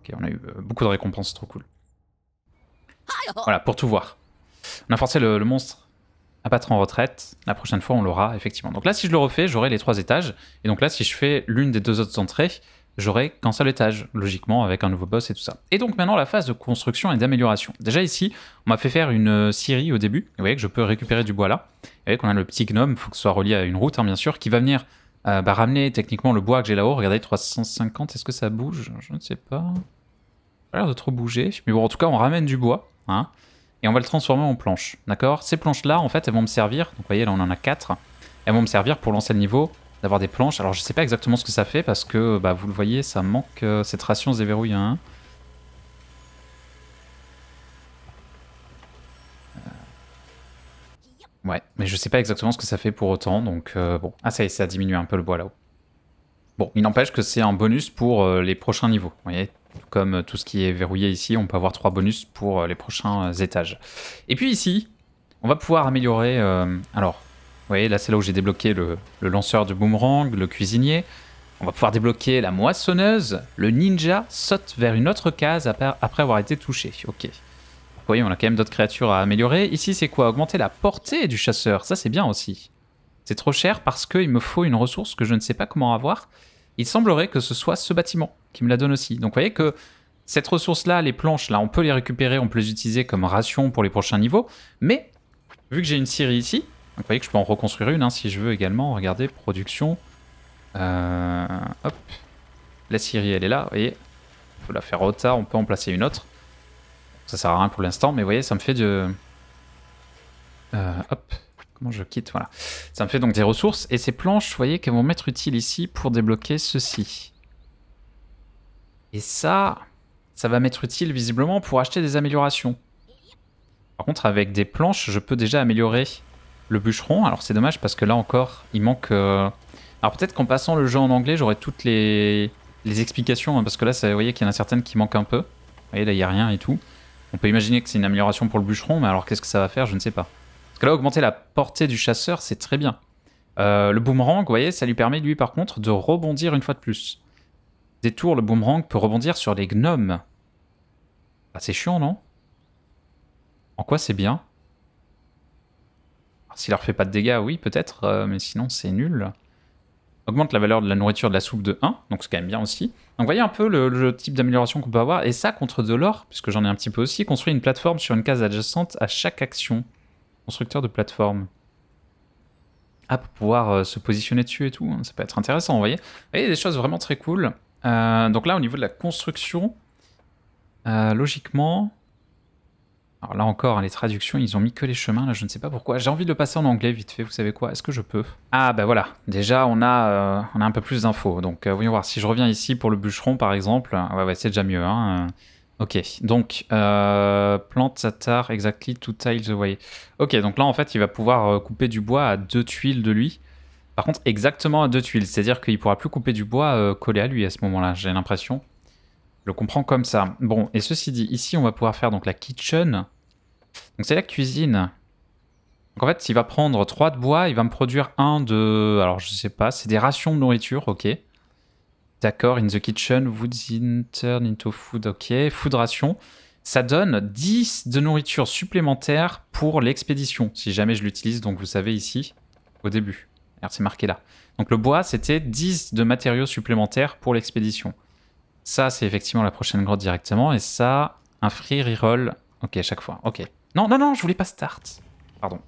ok, on a eu euh, beaucoup de récompenses, trop cool. Voilà, pour tout voir. On a forcé le monstre à battre en retraite. La prochaine fois, on l'aura, effectivement. Donc là, si je le refais, j'aurai les trois étages. Et donc là, si je fais l'une des deux autres entrées, j'aurai qu'un seul étage, logiquement, avec un nouveau boss et tout ça. Et donc maintenant, la phase de construction et d'amélioration. Déjà ici, on m'a fait faire une euh, scierie au début. Vous voyez que je peux récupérer du bois là. Vous voyez qu'on a le petit gnome, il faut que ce soit relié à une route, hein, bien sûr, qui va venir euh, bah, ramener techniquement le bois que j'ai là-haut. Regardez, 350, est-ce que ça bouge Je ne sais pas. a l'air de trop bouger. Mais bon, en tout cas, on ramène du bois. Hein, et on va le transformer en planches. D'accord Ces planches-là, en fait, elles vont me servir. vous voyez, là, on en a 4. Elles vont me servir pour lancer le niveau d'avoir des planches. Alors je sais pas exactement ce que ça fait parce que bah, vous le voyez, ça manque euh, cette ration se déverrouille hein. euh. Ouais, mais je sais pas exactement ce que ça fait pour autant, donc euh, bon. Ah ça y est, ça un peu le bois là-haut. Bon, il n'empêche que c'est un bonus pour les prochains niveaux, vous voyez comme tout ce qui est verrouillé ici, on peut avoir trois bonus pour les prochains étages. Et puis ici, on va pouvoir améliorer... alors, vous voyez, là, c'est là où j'ai débloqué le, lanceur du boomerang, le cuisinier. On va pouvoir débloquer la moissonneuse. Le ninja saute vers une autre case après avoir été touché. Ok. Vous voyez, on a quand même d'autres créatures à améliorer. Ici, c'est quoi Augmenter la portée du chasseur. Ça, c'est bien aussi. C'est trop cher parce qu'il me faut une ressource que je ne sais pas comment avoir. Il semblerait que ce soit ce bâtiment qui me la donne aussi. Donc, vous voyez que cette ressource-là, les planches, là, on peut les récupérer, on peut les utiliser comme ration pour les prochains niveaux. Mais, vu que j'ai une série ici, vous voyez que je peux en reconstruire une hein, si je veux également. Regardez, production. Euh, hop. La scierie elle est là, vous voyez. On peut la faire retard, on peut en placer une autre. Ça sert à rien pour l'instant, mais vous voyez, ça me fait de... Euh, hop. Comment je quitte Voilà. Ça me fait donc des ressources. Et ces planches, vous voyez, qu'elles vont m'être utiles ici pour débloquer ceci. Et ça, ça va m'être utile visiblement pour acheter des améliorations. Par contre, avec des planches, je peux déjà améliorer le bûcheron. Alors c'est dommage parce que là encore, il manque... Euh, alors peut-être qu'en passant le jeu en anglais, j'aurai toutes les, les explications, hein, parce que là, vous voyez qu'il y en a certaines qui manquent un peu. Vous voyez, là, il n'y a rien et tout. On peut imaginer que c'est une amélioration pour le bûcheron, mais alors qu'est-ce que ça va faire Je ne sais pas. Parce que là, augmenter la portée du chasseur, c'est très bien. Euh, le boomerang, vous voyez, ça lui permet, lui, par contre, de rebondir une fois de plus. Des le boomerang peut rebondir sur les gnomes. Ah, c'est chiant, non En quoi c'est bien s'il leur fait pas de dégâts, oui, peut-être, euh, mais sinon, c'est nul. Augmente la valeur de la nourriture de la soupe de 1, donc c'est quand même bien aussi. Donc voyez un peu le, type d'amélioration qu'on peut avoir, et ça contre de l'or, puisque j'en ai un petit peu aussi, construit une plateforme sur une case adjacente à chaque action. Constructeur de plateforme. Ah, pour pouvoir euh, se positionner dessus et tout, hein, ça peut être intéressant, vous voyez. Vous voyez, des choses vraiment très cool. Euh, donc là, au niveau de la construction, logiquement, alors là encore, hein, les traductions, ils ont mis que les chemins, là je ne sais pas pourquoi. J'ai envie de le passer en anglais vite fait, vous savez quoi Est-ce que je peux Ah bah voilà, déjà on a, euh, on a un peu plus d'infos. Donc euh, voyons voir, si je reviens ici pour le bûcheron par exemple, euh, ouais ouais c'est déjà mieux. Hein. Ok, donc euh, plant satar exactly two tiles away. Ok, donc là en fait il va pouvoir couper du bois à deux tuiles de lui. Par contre exactement à deux tuiles, c'est-à-dire qu'il pourra plus couper du bois collé à lui à ce moment-là, j'ai l'impression. Je comprends comme ça. Bon, et ceci dit, ici, on va pouvoir faire donc la kitchen. Donc c'est la cuisine. en fait, s'il va prendre 3 de bois, il va me produire un de... Alors je sais pas, c'est des rations de nourriture, ok. D'accord, in the kitchen, woods in turn into food, ok. Food ration. Ça donne 10 de nourriture supplémentaire pour l'expédition, si jamais je l'utilise, donc vous savez ici, au début. C'est marqué là. Donc le bois, c'était 10 de matériaux supplémentaires pour l'expédition. Ça, c'est effectivement la prochaine grotte directement. Et ça, un free reroll. Ok, à chaque fois. Ok. Non, non, non, je voulais pas start. Pardon.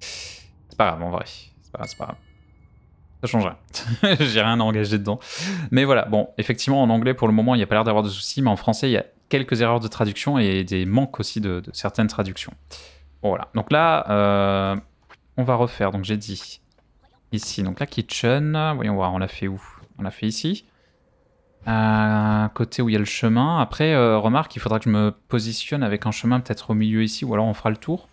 C'est pas grave en vrai. C'est pas, pas grave. Ça change rien. J'ai rien à engager dedans. Mais voilà, bon, effectivement, en anglais, pour le moment, il n'y a pas l'air d'avoir de soucis, mais en français, il y a quelques erreurs de traduction et des manques aussi de, certaines traductions. Bon, voilà. Donc là, euh, on va refaire. Donc j'ai dit ici. Donc la kitchen, voyons voir, on l'a fait où On l'a fait ici à côté où il y a le chemin. Après, euh, remarque, il faudra que je me positionne avec un chemin peut-être au milieu ici, ou alors on fera le tour.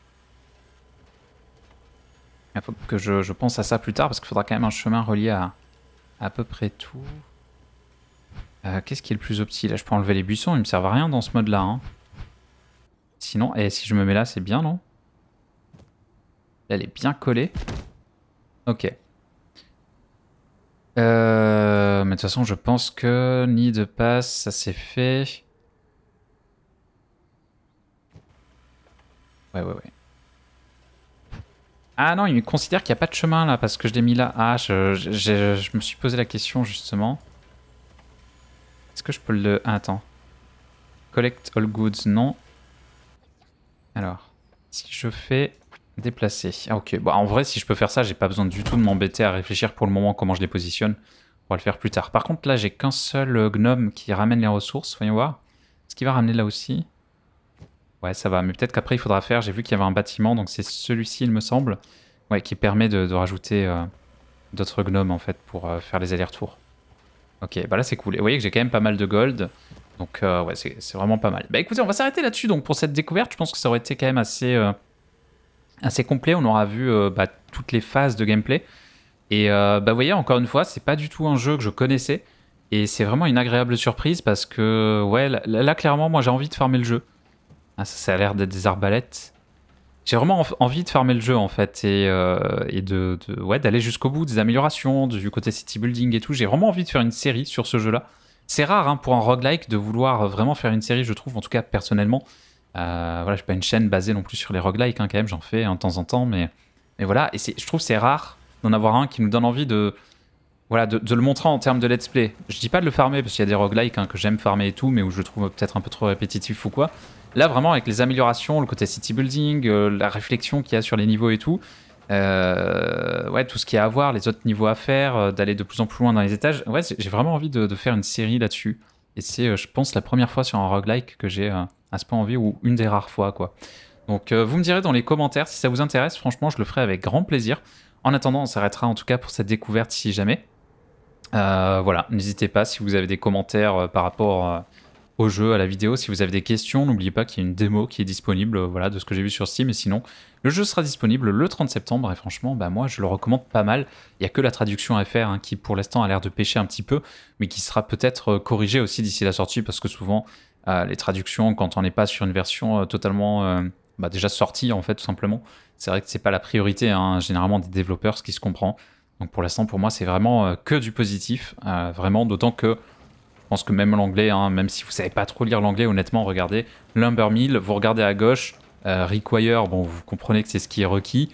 Il faut que je, pense à ça plus tard, parce qu'il faudra quand même un chemin relié à à peu près tout. Euh, qu'est-ce qui est le plus opti Là, je peux enlever les buissons, ils me servent à rien dans ce mode-là. Hein. Sinon, et eh, si je me mets là, c'est bien, non elle est bien collée. Ok. Euh de toute façon, je pense que ni de passe, ça s'est fait. Ouais, ouais, ouais. Ah non, il considère qu'il n'y a pas de chemin là, parce que je l'ai mis là. Ah, je, me suis posé la question justement. Est-ce que je peux le... Ah, attends. Collect all goods, non. Alors, si je fais déplacer. Ah ok, bon, bah, en vrai si je peux faire ça, j'ai pas besoin du tout de m'embêter à réfléchir pour le moment comment je les positionne. On va le faire plus tard. Par contre, là, j'ai qu'un seul euh, gnome qui ramène les ressources. Voyons voir. Est-ce qu'il va ramener là aussi Ouais, ça va. Mais peut-être qu'après, il faudra faire. J'ai vu qu'il y avait un bâtiment, donc c'est celui-ci, il me semble. Ouais, qui permet de, rajouter euh, d'autres gnomes, en fait, pour euh, faire les allers-retours. Ok, bah là, c'est cool. Et vous voyez que j'ai quand même pas mal de gold. Donc, ouais, c'est vraiment pas mal. Bah écoutez, on va s'arrêter là-dessus, donc, pour cette découverte. Je pense que ça aurait été quand même assez assez complet. On aura vu bah, toutes les phases de gameplay. Et euh, bah, vous voyez, encore une fois, c'est pas du tout un jeu que je connaissais. Et c'est vraiment une agréable surprise parce que, ouais, là, clairement, moi j'ai envie de farmer le jeu. Ah, ça, ça a l'air d'être des arbalètes. J'ai vraiment envie de farmer le jeu en fait et, euh, et de, ouais, d'aller jusqu'au bout des améliorations, du côté city building et tout. J'ai vraiment envie de faire une série sur ce jeu-là. C'est rare hein, pour un roguelike de vouloir vraiment faire une série, je trouve, en tout cas personnellement. Euh, voilà, je pas une chaîne basée non plus sur les roguelikes hein, quand même, j'en fais hein, de temps en temps, mais, mais voilà. Et je trouve c'est rare d'en avoir un qui nous donne envie de, voilà, de, le montrer en termes de let's play. Je dis pas de le farmer, parce qu'il y a des roguelikes hein, que j'aime farmer et tout, mais où je trouve peut-être un peu trop répétitif ou quoi. Là, vraiment, avec les améliorations, le côté city building, euh, la réflexion qu'il y a sur les niveaux et tout, euh, ouais, tout ce qu'il y a à voir, les autres niveaux à faire, euh, d'aller de plus en plus loin dans les étages, ouais, j'ai vraiment envie de, faire une série là-dessus. Et c'est, je pense, la première fois sur un roguelike que j'ai à ce point envie, ou une des rares fois, quoi. Donc, vous me direz dans les commentaires si ça vous intéresse, franchement, je le ferai avec grand plaisir. En attendant, on s'arrêtera en tout cas pour cette découverte si jamais. Euh, voilà, n'hésitez pas si vous avez des commentaires euh, par rapport euh, au jeu, à la vidéo. Si vous avez des questions, n'oubliez pas qu'il y a une démo qui est disponible voilà, de ce que j'ai vu sur Steam. Et sinon, le jeu sera disponible le 30 septembre. Et franchement, bah, moi, je le recommande pas mal. Il n'y a que la traduction à faire hein, qui, pour l'instant, a l'air de pêcher un petit peu, mais qui sera peut-être corrigée aussi d'ici la sortie parce que souvent, les traductions, quand on n'est pas sur une version totalement bah, déjà sorti en fait tout simplement. C'est vrai que c'est pas la priorité hein, généralement des développeurs, ce qui se comprend. Donc pour l'instant, pour moi, c'est vraiment euh, que du positif, euh, vraiment, d'autant que je pense que même l'anglais, hein, même si vous savez pas trop lire l'anglais, honnêtement, regardez Lumber Mill, vous regardez à gauche, euh, Require, bon, vous comprenez que c'est ce qui est requis.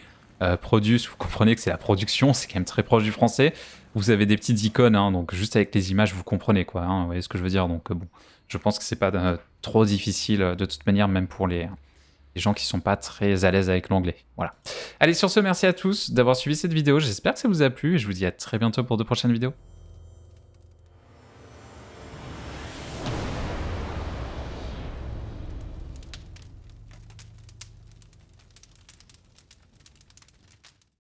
produce, vous comprenez que c'est la production, c'est quand même très proche du français. Vous avez des petites icônes, hein, donc juste avec les images, vous comprenez quoi. vous voyez ce que je veux dire. Donc bon, je pense que c'est pas trop difficile de toute manière, même pour les, les gens qui sont pas très à l'aise avec l'anglais. Voilà. Allez, sur ce, merci à tous d'avoir suivi cette vidéo. J'espère que ça vous a plu et je vous dis à très bientôt pour de prochaines vidéos.